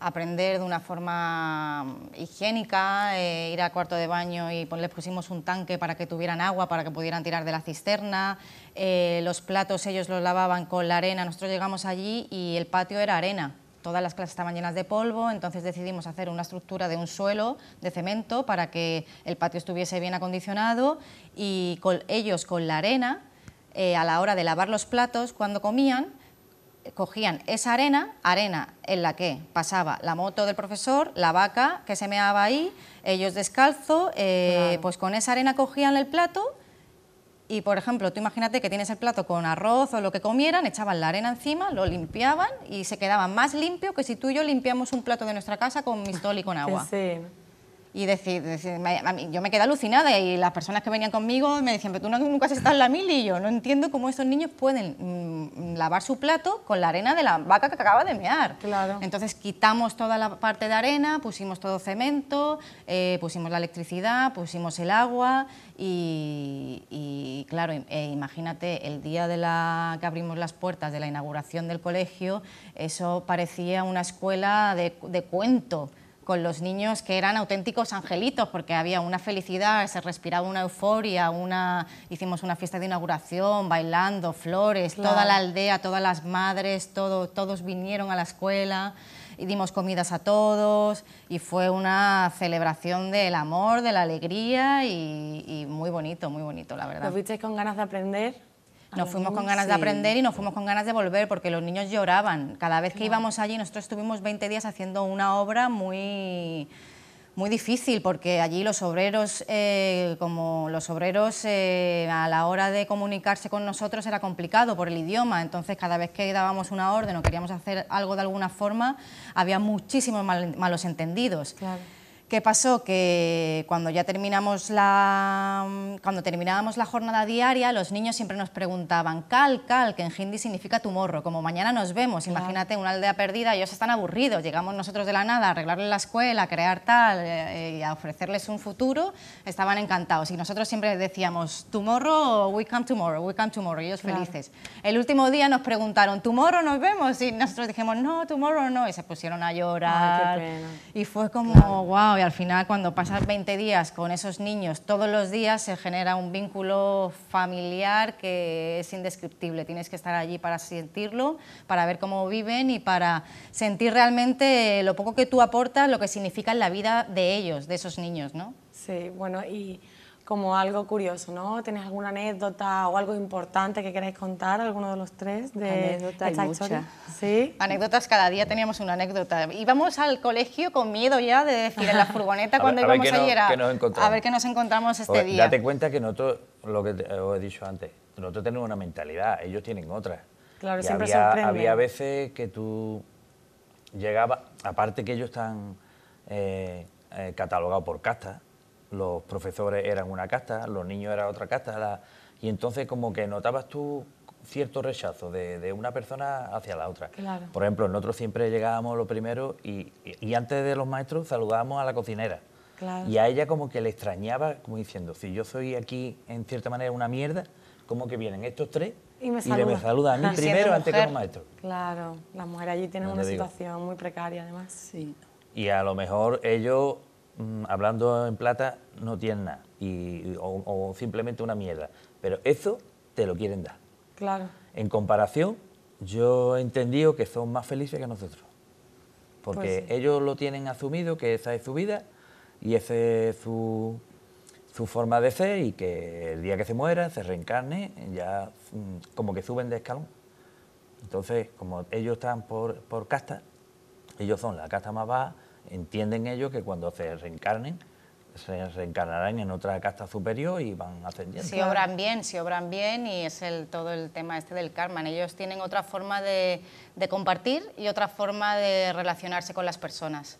aprender de una forma higiénica, eh, ir al cuarto de baño y pues, les pusimos un tanque para que tuvieran agua, para que pudieran tirar de la cisterna, eh, los platos ellos los lavaban con la arena, nosotros llegamos allí y el patio era arena, todas las clases estaban llenas de polvo, entonces decidimos hacer una estructura de un suelo de cemento para que el patio estuviese bien acondicionado y ellos con la arena, eh, a la hora de lavar los platos cuando comían, cogían esa arena, arena en la que pasaba la moto del profesor, la vaca que se meaba ahí, ellos descalzo, eh, pues con esa arena cogían el plato y, por ejemplo, tú imagínate que tienes el plato con arroz o lo que comieran, echaban la arena encima, lo limpiaban y se quedaba más limpio que si tú y yo limpiamos un plato de nuestra casa con mistol <laughs> y con agua y decir, yo me quedé alucinada y las personas que venían conmigo me decían, pero tú nunca has estado en la mili y yo no entiendo cómo estos niños pueden mm, lavar su plato con la arena de la vaca que acaba de mear. Entonces quitamos toda la parte de arena, pusimos todo cemento, eh, pusimos la electricidad, pusimos el agua y, claro, eh, imagínate el día de la que abrimos las puertas de la inauguración del colegio, eso parecía una escuela de, de cuento con los niños que eran auténticos angelitos, porque había una felicidad, se respiraba una euforia, una... hicimos una fiesta de inauguración, bailando, flores, toda la aldea, todas las madres, todo, todos vinieron a la escuela y dimos comidas a todos y fue una celebración del amor, de la alegría y, y muy bonito, muy bonito, la verdad. ¿Lo visteis con ganas de aprender? Nos fuimos con ganas de aprender y nos fuimos con ganas de volver porque los niños lloraban. Cada vez que íbamos allí, nosotros estuvimos 20 días haciendo una obra muy muy difícil porque allí los obreros, eh, como los obreros eh, a la hora de comunicarse con nosotros era complicado por el idioma, entonces cada vez que dábamos una orden o queríamos hacer algo de alguna forma había muchísimos malos entendidos. ¿Qué pasó? Que cuando ya terminamos la, cuando terminábamos la jornada diaria, los niños siempre nos preguntaban, cal, cal, que en hindi significa tu morro, como mañana nos vemos, imagínate una aldea perdida, ellos están aburridos, llegamos nosotros de la nada a arreglarles la escuela, a crear tal eh, eh, y a ofrecerles un futuro, estaban encantados. Y nosotros siempre decíamos, tomorrow, we come tomorrow, we come tomorrow, ellos felices. El último día nos preguntaron, tomorrow nos vemos, y nosotros dijimos, no, tomorrow no, y se pusieron a llorar. Y fue como, wow al final cuando pasas 20 días con esos niños todos los días se genera un vínculo familiar que es indescriptible. Tienes que estar allí para sentirlo, para ver cómo viven y para sentir realmente lo poco que tú aportas, lo que significa en la vida de ellos, de esos niños, ¿no? Sí, bueno, y como algo curioso, ¿no? Tienes alguna anécdota o algo importante que queráis contar, alguno de los tres de Sí. Anécdotas, cada día teníamos una anécdota. Íbamos al colegio con miedo ya de decir en la <laughs> furgoneta cuando a íbamos a, ver qué nos encontramos este día. Date cuenta que nosotros, lo que eh, os he dicho antes, nosotros tenemos una mentalidad, ellos tienen otra. Claro, siempre había, sorprende. Había veces que tú llegabas, aparte que ellos están eh, eh, catalogados por castas, los profesores eran una casta, los niños eran otra casta, y entonces como que notabas tú cierto rechazo de, una persona hacia la otra. Por ejemplo, nosotros siempre llegábamos lo primeros y, antes de los maestros saludábamos a la cocinera. Y a ella como que le extrañaba, como diciendo, si yo soy aquí en cierta manera una mierda, como que vienen estos tres y me saludan a mí <laughs> primero antes que los maestros. Claro, la mujer allí tiene una situación muy precaria además. Sí. Y a lo mejor ellos Mm, hablando en plata, no tienen nada, y, o, simplemente una mierda. Pero eso te lo quieren dar. Claro. En comparación, yo he entendido que son más felices que nosotros. Porque pues ellos lo tienen asumido, que esa es su vida y esa es su, su forma de ser y que el día que se muera, se reencarne, ya mm, como que suben de escalón. Entonces, como ellos están por, por casta, ellos son la casta más baja, entienden ellos que cuando se reencarnen, se reencarnarán en otra casta superior y van ascendiendo. Si obran bien, si obran bien y es el, todo el tema este del karma. Ellos tienen otra forma de, de compartir y otra forma de relacionarse con las personas.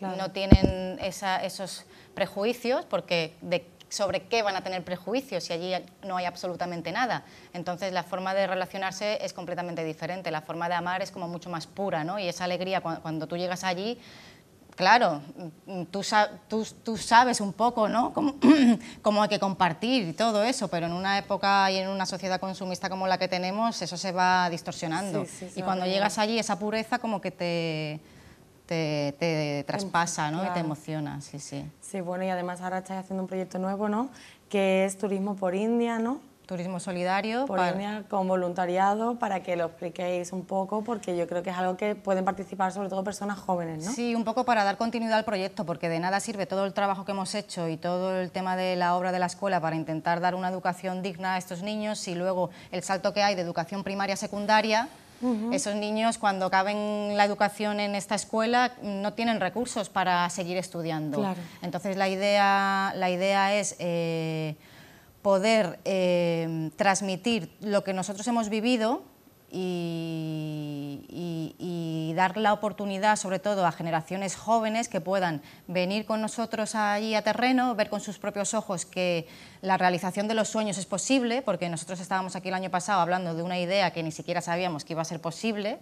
No tienen esos prejuicios porque de, sobre qué van a tener prejuicios si allí no hay absolutamente nada. Entonces la forma de relacionarse es completamente diferente. La forma de amar es como mucho más pura ¿no? y esa alegría cuando tú llegas allí claro, mm, tú, sabes un poco, ¿no? Cómo, <clears throat> hay que compartir y todo eso, pero en una época y en una sociedad consumista como la que tenemos, eso se va distorsionando. y cuando llegas allí, esa pureza como que te... Te, traspasa ¿no? y te emociona, sí, sí. Sí, bueno, y además ahora estás haciendo un proyecto nuevo, ¿no? Que es Turismo por India, ¿no? Turismo Solidario. Por con voluntariado, para que lo expliquéis un poco, porque yo creo que es algo que pueden participar sobre todo personas jóvenes, ¿no? Sí, un poco para dar continuidad al proyecto, porque de nada sirve todo el trabajo que hemos hecho y todo el tema de la obra de la escuela para intentar dar una educación digna a estos niños si luego el salto que hay de educación primaria a secundaria... Esos niños cuando acaben la educación en esta escuela no tienen recursos para seguir estudiando. Entonces la idea, la idea es... Eh, poder eh, transmitir lo que nosotros hemos vivido y, y, dar la oportunidad sobre todo a generaciones jóvenes que puedan venir con nosotros allí a terreno, ver con sus propios ojos que la realización de los sueños es posible, porque nosotros estábamos aquí el año pasado hablando de una idea que ni siquiera sabíamos que iba a ser posible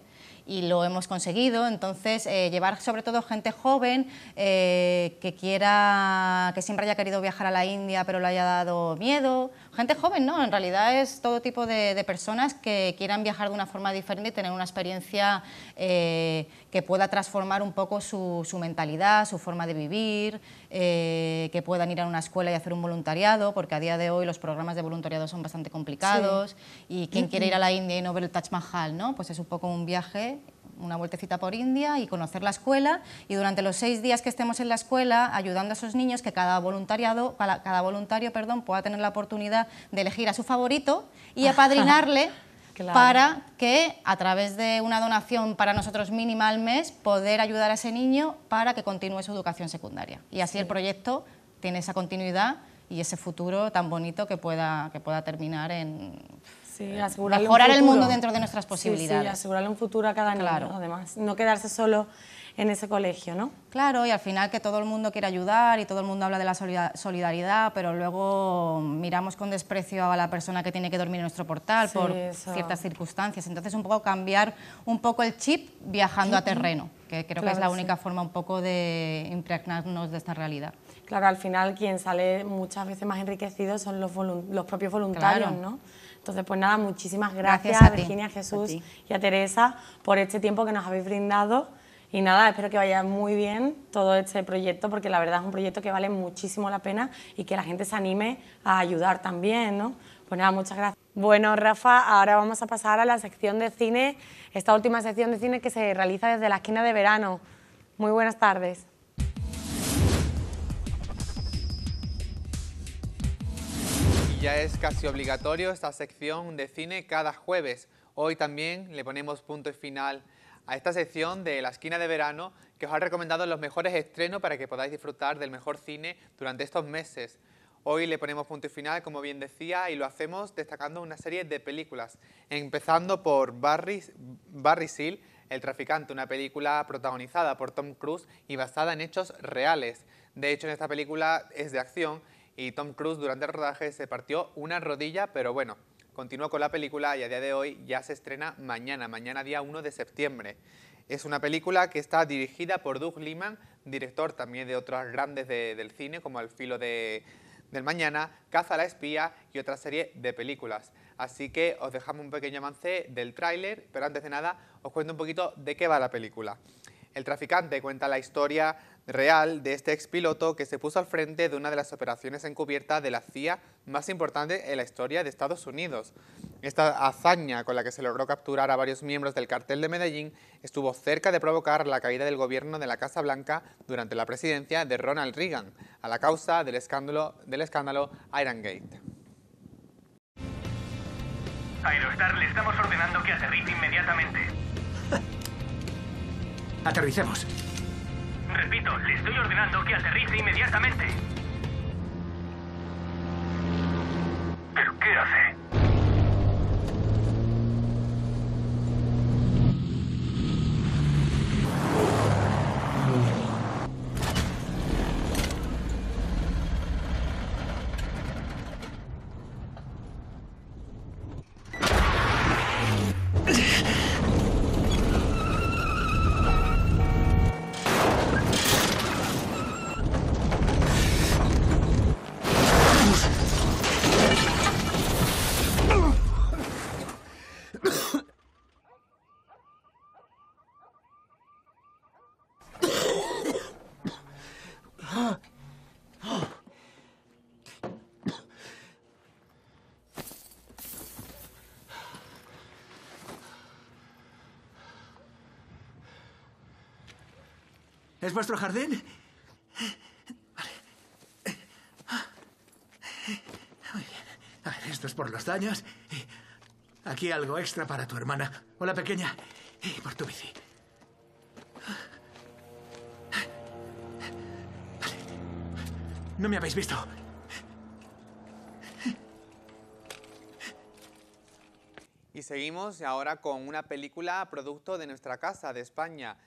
y lo hemos conseguido, entonces eh, llevar sobre todo gente joven eh, que quiera, que siempre haya querido viajar a la India pero le haya dado miedo, gente joven, ¿no? En realidad es todo tipo de, personas que quieran viajar de una forma diferente y tener una experiencia eh, que pueda transformar un poco su, mentalidad, su forma de vivir, eh, que puedan ir a una escuela y hacer un voluntariado, porque a día de hoy los programas de voluntariado son bastante complicados y quien mm, quiere ir a mm. la India y no ver el Taj Mahal, ¿no? pues es un poco un viaje una vueltecita por India y conocer la escuela y durante los seis días que estemos en la escuela ayudando a esos niños que cada voluntariado cada voluntario perdón pueda tener la oportunidad de elegir a su favorito y <laughs> apadrinarle para que a través de una donación para nosotros mínima al mes poder ayudar a ese niño para que continúe su educación secundaria. Y así el proyecto tiene esa continuidad y ese futuro tan bonito que pueda, que pueda terminar en eh, mejorar el mundo dentro de nuestras posibilidades. Sí, asegurarle un futuro a cada claro. niño, además. No quedarse solo en ese colegio, ¿no? Claro, y al final que todo el mundo quiere ayudar y todo el mundo habla de la solidaridad, pero luego miramos con desprecio a la persona que tiene que dormir en nuestro portal por ciertas circunstancias. Entonces, un poco cambiar un poco el chip viajando a terreno, que creo que es la única forma un poco de impregnarnos de esta realidad. Claro, al final quien sale muchas veces más enriquecido son los, propios voluntarios, ¿no? Entonces, pues nada, muchísimas gracias, a, Virginia, Jesús y a Teresa por este tiempo que nos habéis brindado y nada, espero que vaya muy bien todo este proyecto, porque la verdad es un proyecto que vale muchísimo la pena y que la gente se anime a ayudar también, ¿no? Pues nada, muchas gracias. Bueno, Rafa, ahora vamos a pasar a la sección de cine, esta última sección de cine que se realiza desde la esquina de verano. Muy buenas tardes. Ya es casi obligatorio esta sección de cine cada jueves. Hoy también le ponemos punto y final a esta sección de la esquina de verano que os ha recomendado los mejores estrenos para que podáis disfrutar del mejor cine durante estos meses. Hoy le ponemos punto y final, como bien decía, y lo hacemos destacando una serie de películas, empezando por Barry, Barry Seal, El Traficante, una película protagonizada por Tom Cruise y basada en hechos reales. De hecho, en esta película es de acción y Tom Cruise durante el rodaje se partió una rodilla, pero bueno, continúa con la película y a día de hoy ya se estrena mañana, mañana día 1 de septiembre. Es una película que está dirigida por Doug Liman, director también de otras grandes del cine como El filo de, del mañana, Caza la espía y otra serie de películas. Así que os dejamos un pequeño avance del tráiler, pero antes de nada os cuento un poquito de qué va la película. El traficante cuenta la historia real de este expiloto que se puso al frente de una de las operaciones encubiertas de la CIA más importante en la historia de Estados Unidos. Esta hazaña con la que se logró capturar a varios miembros del cartel de Medellín estuvo cerca de provocar la caída del gobierno de la Casa Blanca durante la presidencia de Ronald Reagan, a la causa del escándalo, del escándalo Iron Gate. Aerostar, le estamos ordenando que aterrice inmediatamente. <laughs> Aterricemos. Repito, le estoy ordenando que aterrice inmediatamente. ¿Pero qué hace? ¿Es vuestro jardín? Vale. Muy esto es por los daños. Aquí algo extra para tu hermana. Hola, pequeña. Y por tu bici. No me habéis visto. Y seguimos ahora con una película producto de nuestra casa, de España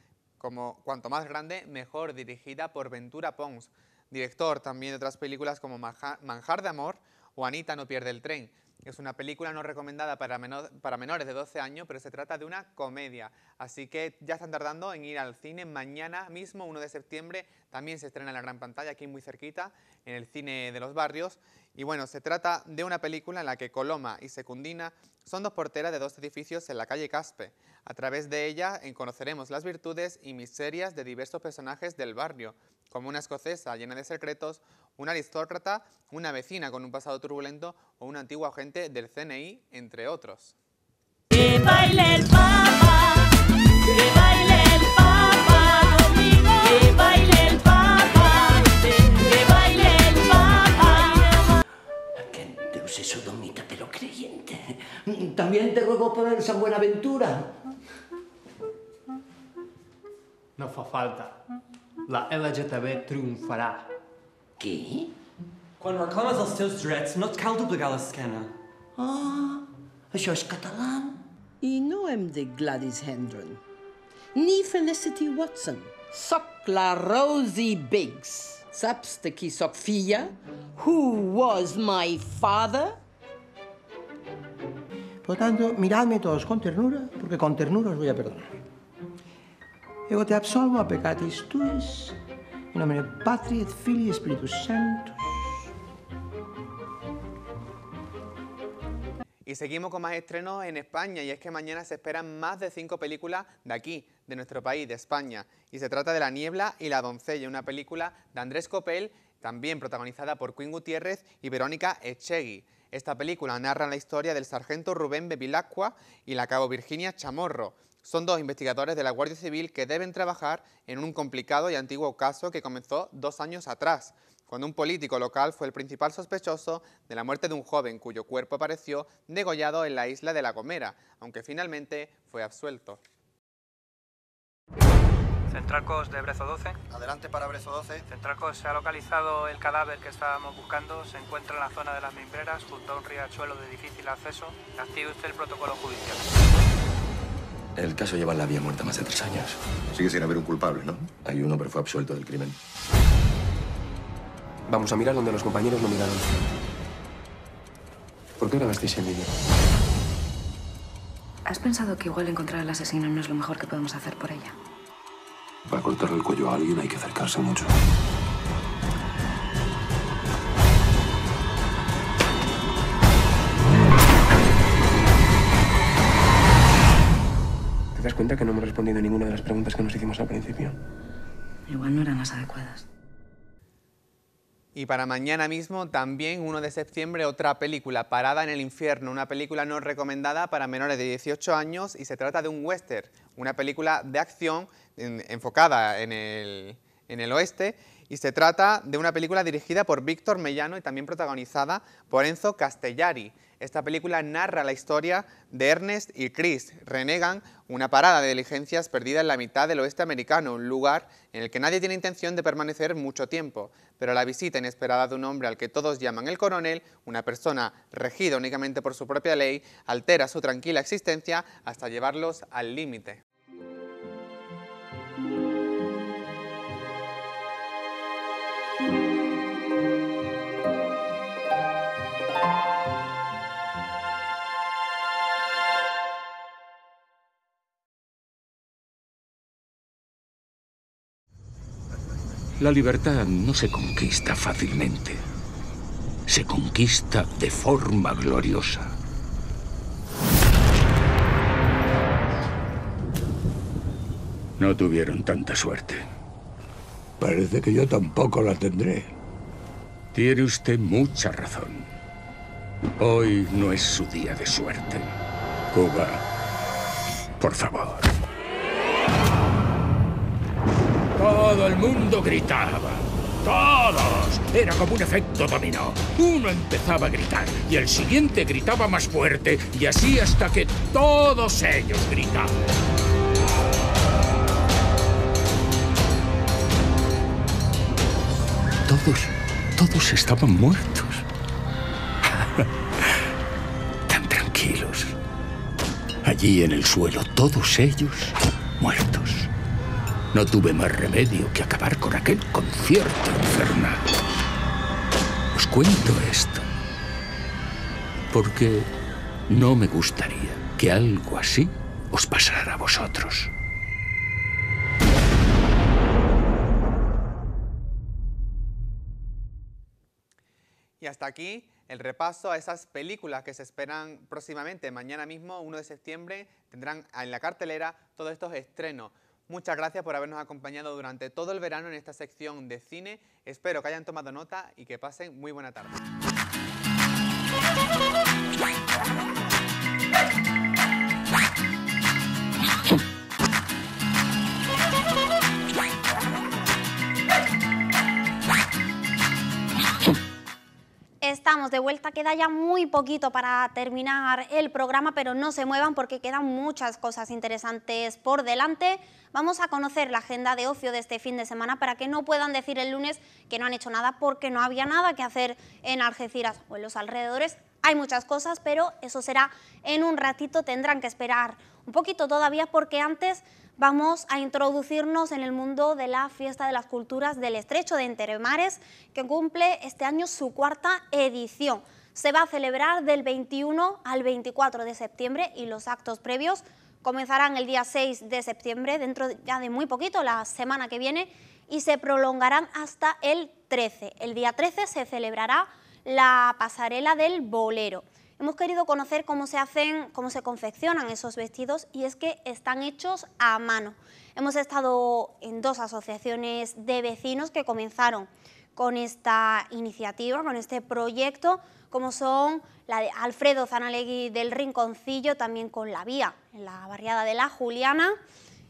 como Cuanto más grande, mejor, dirigida por Ventura Pons, director también de otras películas como Manjar de Amor o Anita no pierde el tren. Es una película no recomendada para, para menores de 12 años, pero se trata de una comedia. Así que ya están tardando en ir al cine. Mañana mismo, 1 de septiembre, también se estrena en la gran pantalla, aquí muy cerquita, en el cine de los barrios. Y bueno, se trata de una película en la que Coloma y Secundina son dos porteras de dos edificios en la calle Caspe. A través de ella conoceremos las virtudes y miserias de diversos personajes del barrio, como una escocesa llena de secretos, una aristócrata, una vecina con un pasado turbulento o un antiguo agente del CNI, entre otros. Que baile el papa, que baile papa baile el papa, que baile papa. sodomita pero creyente. También te ruego por esa buena No fa falta. La LGTB triomfarà. Què? Quan reclames els teus drets, no et cal doblegar l'esquena. Ah, això és català. I no em dic Gladys Hendron, ni Felicity Watson. Soc la Rosie Biggs. Saps de qui sóc filla? Who was my father? Por tanto, miradme todos con ternura, porque con ternura os voy a perdonar. te absolvo a Patri Y seguimos con más estrenos en España y es que mañana se esperan más de cinco películas de aquí, de nuestro país, de España. Y se trata de La Niebla y La Doncella, una película de Andrés Copel, también protagonizada por Quinn Gutiérrez y Verónica Echegui. Esta película narra la historia del sargento Rubén Bevilacqua y la cabo Virginia Chamorro, son dos investigadores de la Guardia Civil que deben trabajar en un complicado y antiguo caso que comenzó dos años atrás, cuando un político local fue el principal sospechoso de la muerte de un joven cuyo cuerpo apareció degollado en la isla de La Gomera, aunque finalmente fue absuelto. Centralcos de Brezo 12. Adelante para Brezo 12. Centralcos se ha localizado el cadáver que estábamos buscando. Se encuentra en la zona de las mimbreras, junto a un riachuelo de difícil acceso. Active usted el protocolo judicial. El caso lleva en la vía muerta más de tres años. Sigue sin haber un culpable, ¿no? Hay uno, pero fue absuelto del crimen. Vamos a mirar donde los compañeros no miraron. ¿Por qué grabasteis el vídeo? ¿Has pensado que igual encontrar al asesino no es lo mejor que podemos hacer por ella? Para cortarle el cuello a alguien hay que acercarse mucho. cuenta que no hemos respondido ninguna de las preguntas que nos hicimos al principio. Igual no eran más adecuadas. Y para mañana mismo, también 1 de septiembre, otra película, Parada en el Infierno, una película no recomendada para menores de 18 años y se trata de un western, una película de acción enfocada en el, en el oeste y se trata de una película dirigida por Víctor Mellano y también protagonizada por Enzo Castellari. Esta película narra la historia de Ernest y Chris. Renegan una parada de diligencias perdida en la mitad del oeste americano, un lugar en el que nadie tiene intención de permanecer mucho tiempo. Pero la visita inesperada de un hombre al que todos llaman el coronel, una persona regida únicamente por su propia ley, altera su tranquila existencia hasta llevarlos al límite. La libertad no se conquista fácilmente. Se conquista de forma gloriosa. No tuvieron tanta suerte. Parece que yo tampoco la tendré. Tiene usted mucha razón. Hoy no es su día de suerte. Cuba, por favor. Todo el mundo gritaba. ¡Todos! Era como un efecto dominó. Uno empezaba a gritar y el siguiente gritaba más fuerte y así hasta que todos ellos gritaban. Todos, todos estaban muertos. <laughs> Tan tranquilos. Allí en el suelo, todos ellos muertos. No tuve más remedio que acabar con aquel concierto infernal. Os cuento esto porque no me gustaría que algo así os pasara a vosotros. Y hasta aquí el repaso a esas películas que se esperan próximamente. Mañana mismo, 1 de septiembre, tendrán en la cartelera todos estos estrenos. Muchas gracias por habernos acompañado durante todo el verano en esta sección de cine. Espero que hayan tomado nota y que pasen muy buena tarde. estamos de vuelta, queda ya muy poquito para terminar el programa, pero no se muevan porque quedan muchas cosas interesantes por delante. Vamos a conocer la agenda de ocio de este fin de semana para que no puedan decir el lunes que no han hecho nada porque no había nada que hacer en Algeciras o en los alrededores hay muchas cosas, pero eso será en un ratito, tendrán que esperar un poquito todavía porque antes vamos a introducirnos en el mundo de la Fiesta de las Culturas del Estrecho de Entremares, que cumple este año su cuarta edición. Se va a celebrar del 21 al 24 de septiembre y los actos previos comenzarán el día 6 de septiembre, dentro ya de muy poquito, la semana que viene, y se prolongarán hasta el 13. El día 13 se celebrará la pasarela del bolero. Hemos querido conocer cómo se hacen, cómo se confeccionan esos vestidos y es que están hechos a mano. Hemos estado en dos asociaciones de vecinos que comenzaron con esta iniciativa, con este proyecto, como son la de Alfredo Zanalegui del Rinconcillo, también con La Vía, en la barriada de La Juliana,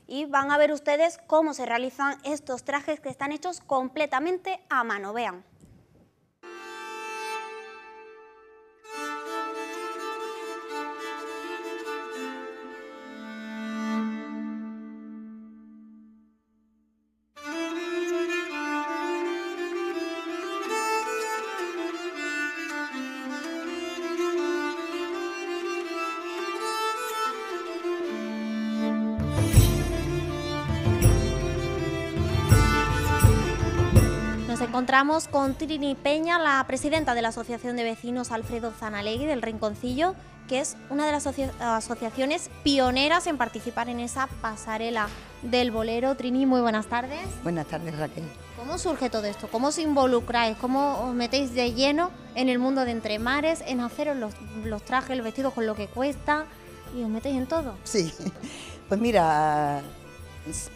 y van a ver ustedes cómo se realizan estos trajes que están hechos completamente a mano, vean. ...estamos con Trini Peña, la presidenta de la Asociación de Vecinos Alfredo Zanalegui del Rinconcillo, que es una de las asociaciones pioneras en participar en esa pasarela del bolero. Trini, muy buenas tardes. Buenas tardes, Raquel. ¿Cómo surge todo esto? ¿Cómo os involucráis? ¿Cómo os metéis de lleno en el mundo de entre mares, en haceros los, los trajes, los vestidos con lo que cuesta y os metéis en todo? Sí, pues mira,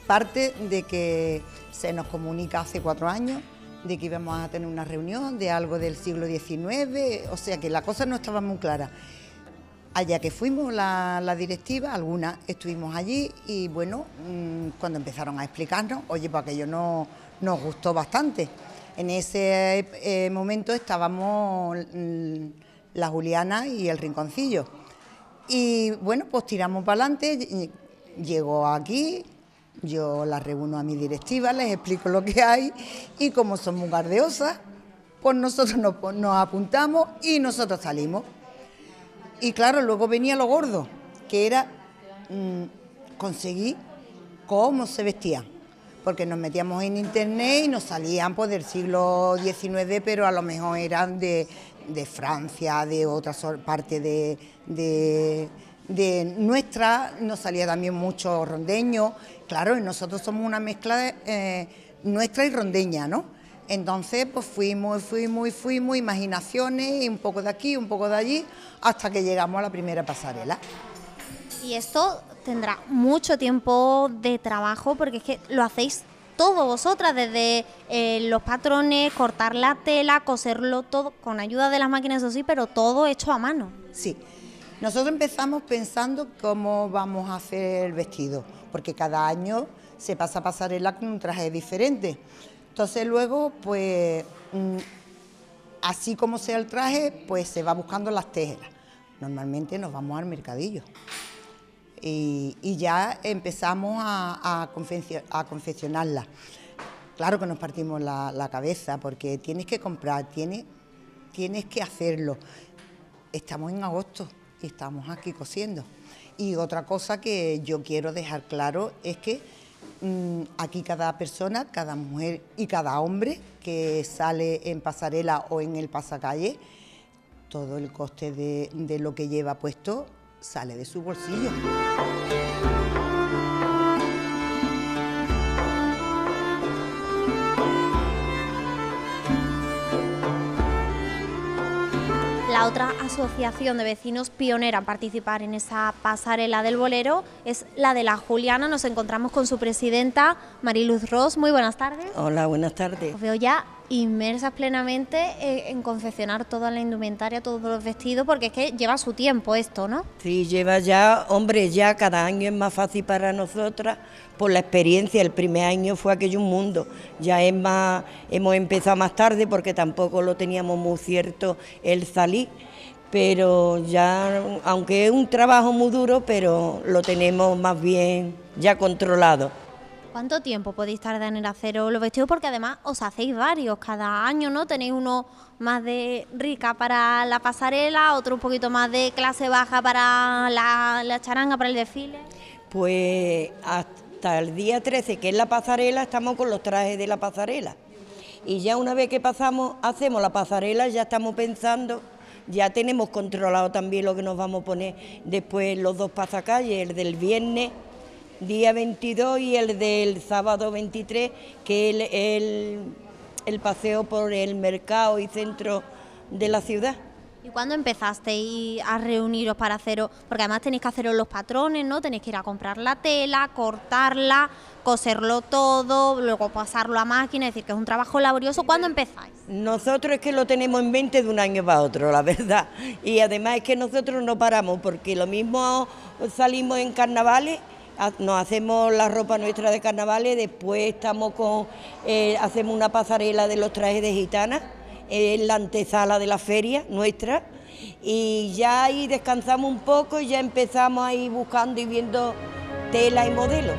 parte de que se nos comunica hace cuatro años de que íbamos a tener una reunión de algo del siglo XIX, o sea que la cosa no estaba muy clara. Allá que fuimos la, directiva, algunas estuvimos allí y bueno, mm, cuando empezaron a explicarnos, oye, pues aquello no, nos gustó bastante. En ese eh, momento estábamos mm, la Juliana y el Rinconcillo. Y bueno, pues tiramos para adelante, llegó aquí, yo las reúno a mi directiva, les explico lo que hay y como son muy pues nosotros nos, apuntamos y nosotros salimos. Y claro, luego venía lo gordo, que era mm, conseguir cómo se vestían, porque nos metíamos en internet y nos salían pues, del siglo XIX, pero a lo mejor eran de, de Francia, de otra parte de, de, de nuestra, nos salía también mucho rondeño Claro, y nosotros somos una mezcla eh, nuestra y rondeña, ¿no? Entonces, pues fuimos, fuimos, fuimos, imaginaciones, y un poco de aquí, un poco de allí, hasta que llegamos a la primera pasarela. Y esto tendrá mucho tiempo de trabajo, porque es que lo hacéis todo vosotras, desde eh, los patrones, cortar la tela, coserlo todo, con ayuda de las máquinas, o sí, pero todo hecho a mano. Sí, nosotros empezamos pensando cómo vamos a hacer el vestido, porque cada año se pasa a pasarela con un traje diferente. Entonces luego, pues, mm, así como sea el traje, pues se va buscando las tejeras. Normalmente nos vamos al mercadillo. Y, ya empezamos a, confeccionarla. Claro que nos partimos la, cabeza, porque tienes que comprar, tienes que hacerlo. Estamos en agosto estamos aquí cosiendo. Y otra cosa que yo quiero dejar claro es que mm, aquí cada persona, cada mujer y cada hombre que sale en pasarela o en el pasacalle, todo el coste de lo que lleva puesto sale de su bolsillo. La otra asociación de vecinos pionera en participar en esa pasarela del bolero es la de la Juliana. Nos encontramos con su presidenta, Mariluz Ross. Muy buenas tardes. Hola, buenas tardes. Os veo ya Inmersas plenamente en, en, confeccionar toda la indumentaria, todos los vestidos, porque es que lleva su tiempo esto, ¿no? Sí, lleva ya, hombre, ya cada año es más fácil para nosotras por la experiencia. El primer año fue aquello un mundo. Ya es más, hemos empezado más tarde porque tampoco lo teníamos muy cierto el salir. Pero ya, aunque es un trabajo muy duro, pero lo tenemos más bien ya controlado. ¿Cuánto tiempo podéis tardar en el los vestidos? Porque además os hacéis varios cada año, ¿no? Tenéis uno más de rica para la pasarela, otro un poquito más de clase baja para la, la charanga, para el desfile. Pues hasta el día 13, que es la pasarela, estamos con los trajes de la pasarela. Y ya una vez que pasamos, hacemos la pasarela, ya estamos pensando ya tenemos controlado también lo que nos vamos a poner después los dos pasacalles, el del viernes día 22 y el del sábado 23, que es el, paseo por el mercado y centro de la ciudad. ¿Y cuándo empezasteis a reuniros para haceros? Porque además tenéis que haceros los patrones, ¿no? Tenéis que ir a comprar la tela, cortarla, coserlo todo, luego pasarlo a máquina, es decir, que es un trabajo laborioso. ¿Cuándo empezáis? Nosotros es que lo tenemos en mente de un año para otro, la verdad. Y además es que nosotros no paramos, porque lo mismo salimos en carnavales nos hacemos la ropa nuestra de carnavales, después estamos con, eh, hacemos una pasarela de los trajes de gitana en la antesala de la feria nuestra y ya ahí descansamos un poco y ya empezamos ahí buscando y viendo tela y modelos.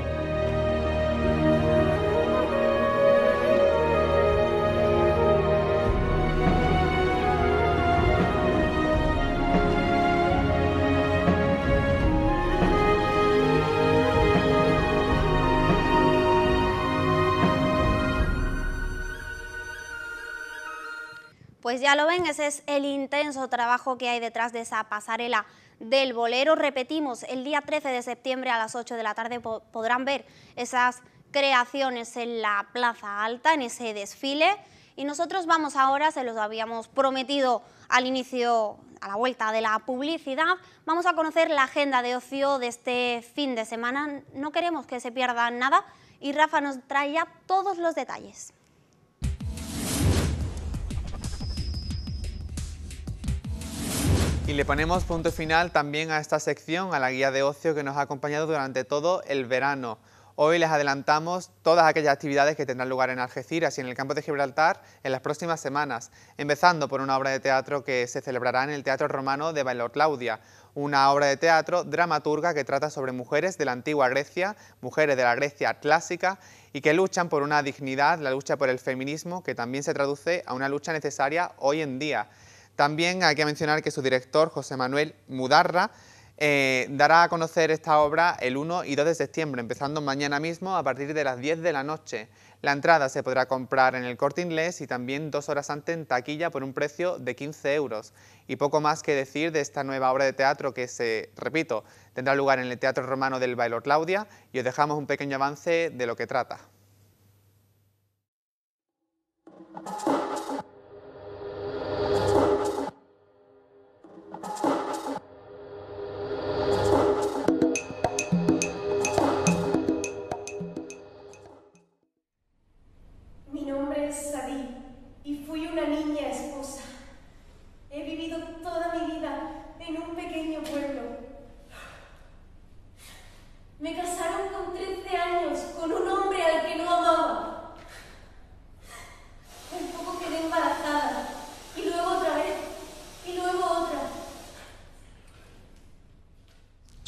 Pues ya lo ven, ese es el intenso trabajo que hay detrás de esa pasarela del bolero. Repetimos, el día 13 de septiembre a las 8 de la tarde podrán ver esas creaciones en la Plaza Alta, en ese desfile. Y nosotros vamos ahora, se los habíamos prometido al inicio, a la vuelta de la publicidad, vamos a conocer la agenda de ocio de este fin de semana. No queremos que se pierda nada y Rafa nos trae ya todos los detalles. Y le ponemos punto final también a esta sección, a la guía de ocio que nos ha acompañado durante todo el verano. Hoy les adelantamos todas aquellas actividades que tendrán lugar en Algeciras y en el campo de Gibraltar en las próximas semanas, empezando por una obra de teatro que se celebrará en el Teatro Romano de Bailor Claudia, una obra de teatro dramaturga que trata sobre mujeres de la antigua Grecia, mujeres de la Grecia clásica y que luchan por una dignidad, la lucha por el feminismo, que también se traduce a una lucha necesaria hoy en día. También hay que mencionar que su director, José Manuel Mudarra, eh, dará a conocer esta obra el 1 y 2 de septiembre, empezando mañana mismo a partir de las 10 de la noche. La entrada se podrá comprar en el Corte Inglés y también dos horas antes en taquilla por un precio de 15 euros. Y poco más que decir de esta nueva obra de teatro que se, repito, tendrá lugar en el Teatro Romano del Bailor Claudia y os dejamos un pequeño avance de lo que trata.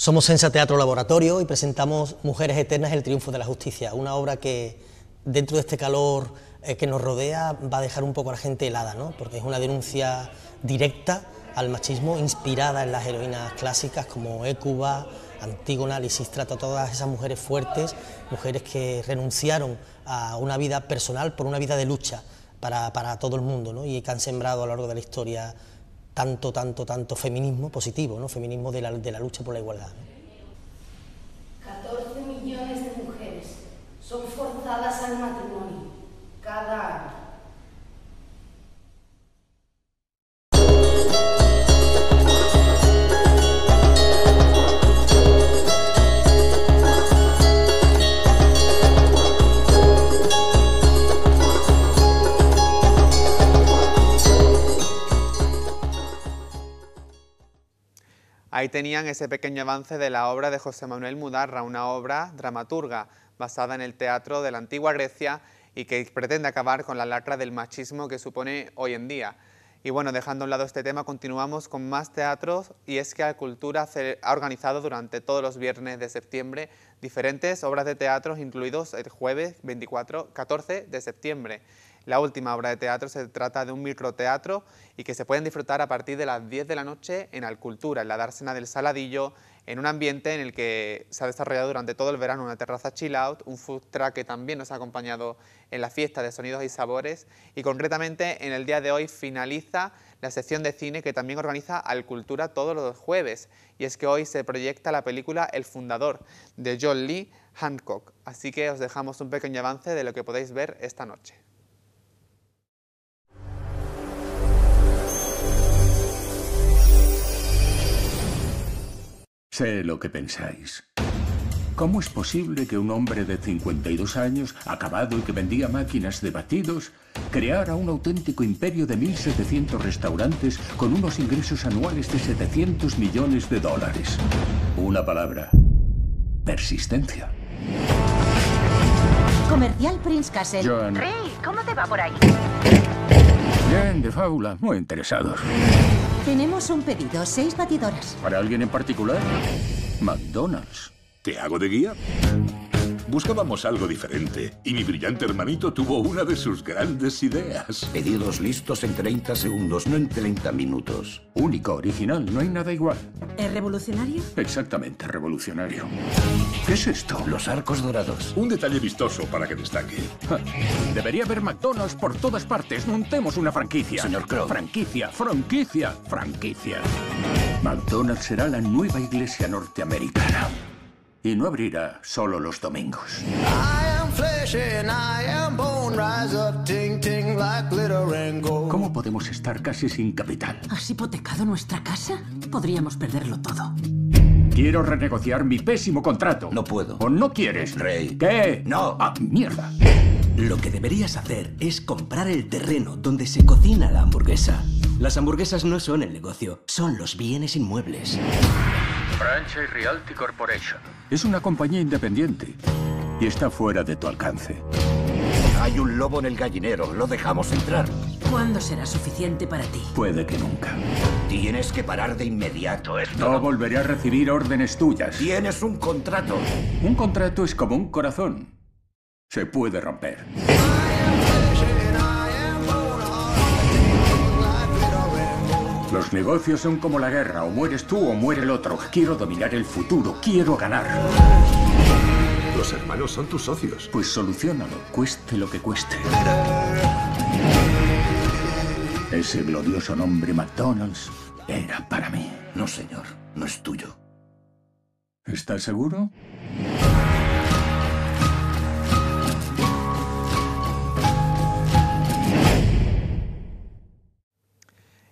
Somos Sensa Teatro Laboratorio y presentamos Mujeres Eternas, el triunfo de la justicia, una obra que dentro de este calor eh, que nos rodea va a dejar un poco a la gente helada, ¿no? porque es una denuncia directa al machismo inspirada en las heroínas clásicas como Écuba, Antígona, Lisistrata, todas esas mujeres fuertes, mujeres que renunciaron a una vida personal por una vida de lucha para, para todo el mundo ¿no? y que han sembrado a lo largo de la historia tanto, tanto, tanto feminismo positivo, ¿no? feminismo de la, lucha por la igualdad. 14 millones de mujeres son forzadas al matrimonio tenían ese pequeño avance de la obra de José Manuel Mudarra, una obra dramaturga basada en el teatro de la antigua Grecia y que pretende acabar con la lacra del machismo que supone hoy en día. Y bueno, dejando a un lado este tema, continuamos con más teatros y es que Cultura ha organizado durante todos los viernes de septiembre diferentes obras de teatro, incluidos el jueves 24, 14 de septiembre. La última obra de teatro se trata de un microteatro y que se pueden disfrutar a partir de las 10 de la noche en Alcultura, en la dársena del Saladillo, en un ambiente en el que se ha desarrollado durante todo el verano una terraza chill out, un food truck que también nos ha acompañado en la fiesta de sonidos y sabores y concretamente en el día de hoy finaliza la sección de cine que también organiza Alcultura todos los jueves y es que hoy se proyecta la película El Fundador de John Lee Hancock, así que os dejamos un pequeño avance de lo que podéis ver esta noche. Sé lo que pensáis. ¿Cómo es posible que un hombre de 52 años, acabado y que vendía máquinas de batidos, creara un auténtico imperio de 1.700 restaurantes con unos ingresos anuales de 700 millones de dólares? Una palabra. Persistencia. Comercial Prince Castle. John. Rey, ¿cómo te va por ahí? Bien, de fábula. Muy interesados. Tenemos un pedido, seis batidoras. ¿Para alguien en particular? McDonald's. ¿Te hago de guía? Buscábamos algo diferente y mi brillante hermanito tuvo una de sus grandes ideas. Pedidos listos en 30 segundos, no en 30 minutos. Único, original, no hay nada igual. ¿Es revolucionario? Exactamente, revolucionario. ¿Qué es esto? Los arcos dorados. Un detalle vistoso para que destaque. Debería haber McDonald's por todas partes. Montemos una franquicia. Señor Crow. Franquicia, franquicia, franquicia. McDonald's será la nueva iglesia norteamericana y no abrirá solo los domingos. ¿Cómo podemos estar casi sin capital? ¿Has hipotecado nuestra casa? Podríamos perderlo todo. Quiero renegociar mi pésimo contrato. No puedo. ¿O no quieres? Rey. ¿Qué? No. Ah, mierda. Lo que deberías hacer es comprar el terreno donde se cocina la hamburguesa. Las hamburguesas no son el negocio, son los bienes inmuebles y Realty Corporation. Es una compañía independiente y está fuera de tu alcance. Hay un lobo en el gallinero, lo dejamos entrar. ¿Cuándo será suficiente para ti? Puede que nunca. Tienes que parar de inmediato, esto. No volveré a recibir órdenes tuyas. Tienes un contrato. Un contrato es como un corazón. Se puede romper. Los negocios son como la guerra, o mueres tú o muere el otro. Quiero dominar el futuro, quiero ganar. Los hermanos son tus socios. Pues solucionalo, cueste lo que cueste. Ese glorioso nombre McDonald's era para mí. No, señor, no es tuyo. ¿Estás seguro?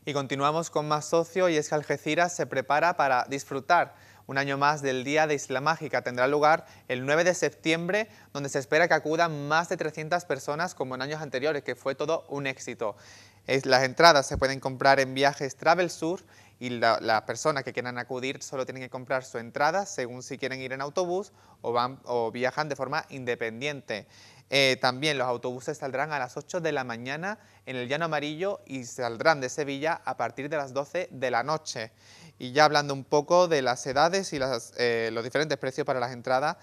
Y continuamos con más socio y es que Algeciras se prepara para disfrutar un año más del Día de Isla Mágica. Tendrá lugar el 9 de septiembre, donde se espera que acudan más de 300 personas como en años anteriores, que fue todo un éxito. Las entradas se pueden comprar en viajes Travel Sur y las la personas que quieran acudir solo tienen que comprar su entrada según si quieren ir en autobús o viajan de forma independiente. Eh, también los autobuses saldrán a las 8 de la mañana en el Llano Amarillo y saldrán de Sevilla a partir de las 12 de la noche. Y ya hablando un poco de las edades y eh, los diferentes precios para las entradas,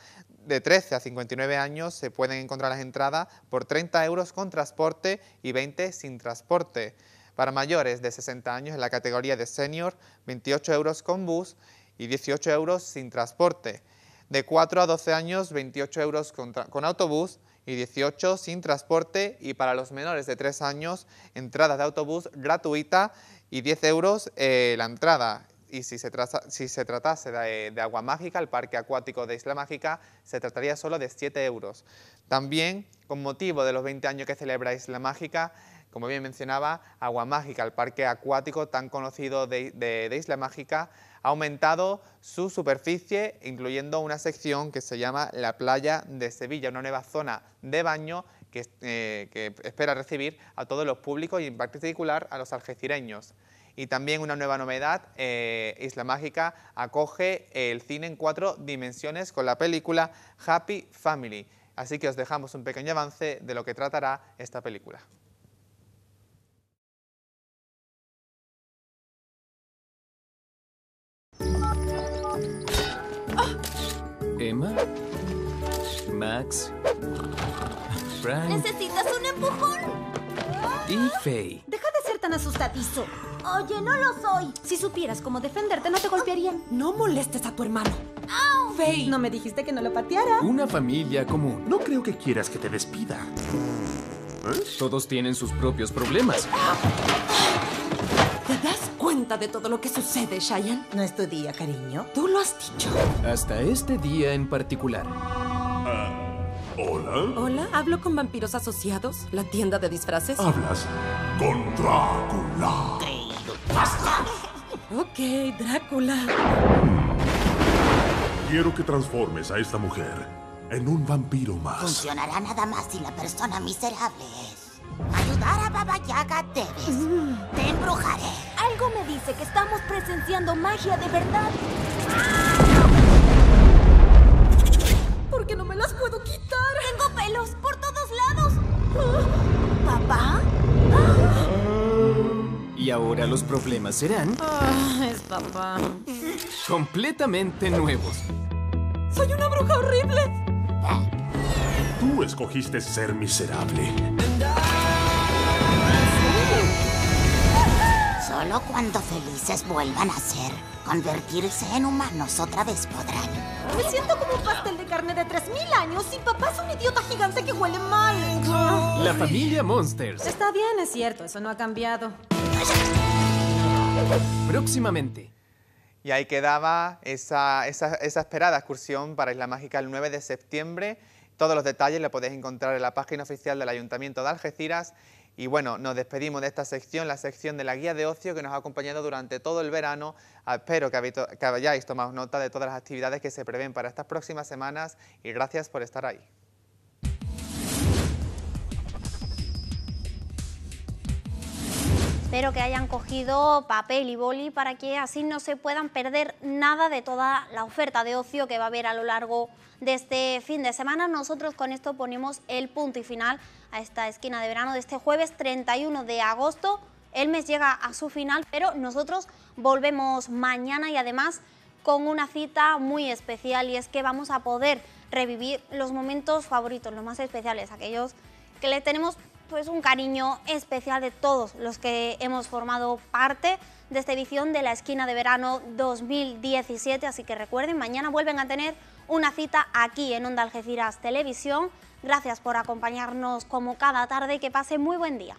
de 13 a 59 años se pueden encontrar las entradas por 30 euros con transporte y 20 sin transporte. Para mayores de 60 años en la categoría de senior, 28 euros con bus y 18 euros sin transporte. De 4 a 12 años, 28 euros con autobús y 18 sin transporte y para los menores de 3 años entrada de autobús gratuita y 10 euros eh, la entrada. Y si se, tratase de, Agua Mágica, el parque acuático de Isla Mágica, se trataría solo de 7 euros. También, con motivo de los 20 años que celebra Isla Mágica, como bien mencionaba, Agua Mágica, el parque acuático tan conocido de Isla Mágica, ha aumentado su superficie, incluyendo una sección que se llama la playa de Sevilla, una nueva zona de baño que, eh, espera recibir a todos los públicos y en particular a los algecireños. Y también una nueva novedad, eh, Isla Mágica acoge el cine en cuatro dimensiones con la película Happy Family. Así que os dejamos un pequeño avance de lo que tratará esta película. Emma, Max, Frank. ¡Necesitas un empujón! Y Faye. Deja de ser tan asustadizo. Oye, no lo soy. Si supieras cómo defenderte, no te golpearían. No molestes a tu hermano. Faye. No me dijiste que no lo pateara. Una familia común. No creo que quieras que te despida. Todos tienen sus propios problemas. Ah de todo lo que sucede, Cheyenne? No es tu día, cariño. Tú lo has dicho. Hasta este día en particular. Ah, ¿Hola? ¿Hola? ¿Hablo con vampiros asociados? ¿La tienda de disfraces? Hablas con Drácula. ¡Basta! Ok, Drácula. Quiero que transformes a esta mujer en un vampiro más. Funcionará nada más si la persona miserable es Ayudar a Baba Yaga debes. Te embrujaré. Algo me dice que estamos presenciando magia de verdad. Porque no me las puedo quitar. Tengo pelos por todos lados. ¿Papá? Y ahora los problemas serán... Ah, papá. Completamente nuevos. ¡Soy una bruja horrible! Tú escogiste ser miserable. Solo cuando felices vuelvan a ser, convertirse en humanos otra vez podrán. Me siento como un pastel de carne de 3.000 años y papá es un idiota gigante que huele mal. La familia Monsters. Está bien, es cierto, eso no ha cambiado. Próximamente. Y ahí quedaba esa, esperada excursión para Isla Mágica el 9 de septiembre. Todos los detalles los podéis encontrar en la página oficial del Ayuntamiento de Algeciras y bueno, nos despedimos de esta sección, la sección de la guía de ocio que nos ha acompañado durante todo el verano. Ah, espero que, hayáis tomado nota de todas las actividades que se prevén para estas próximas semanas y gracias por estar ahí. Espero que hayan cogido papel y boli para que así no se puedan perder nada de toda la oferta de ocio que va a haber a lo largo de de este fin de semana. Nosotros con esto ponemos el punto y final a esta esquina de verano de este jueves 31 de agosto. El mes llega a su final, pero nosotros volvemos mañana y además con una cita muy especial y es que vamos a poder revivir los momentos favoritos, los más especiales, aquellos que le tenemos pues un cariño especial de todos los que hemos formado parte de esta edición de la esquina de verano 2017, así que recuerden, mañana vuelven a tener una cita aquí en Onda Algeciras Televisión. Gracias por acompañarnos como cada tarde que pase muy buen día.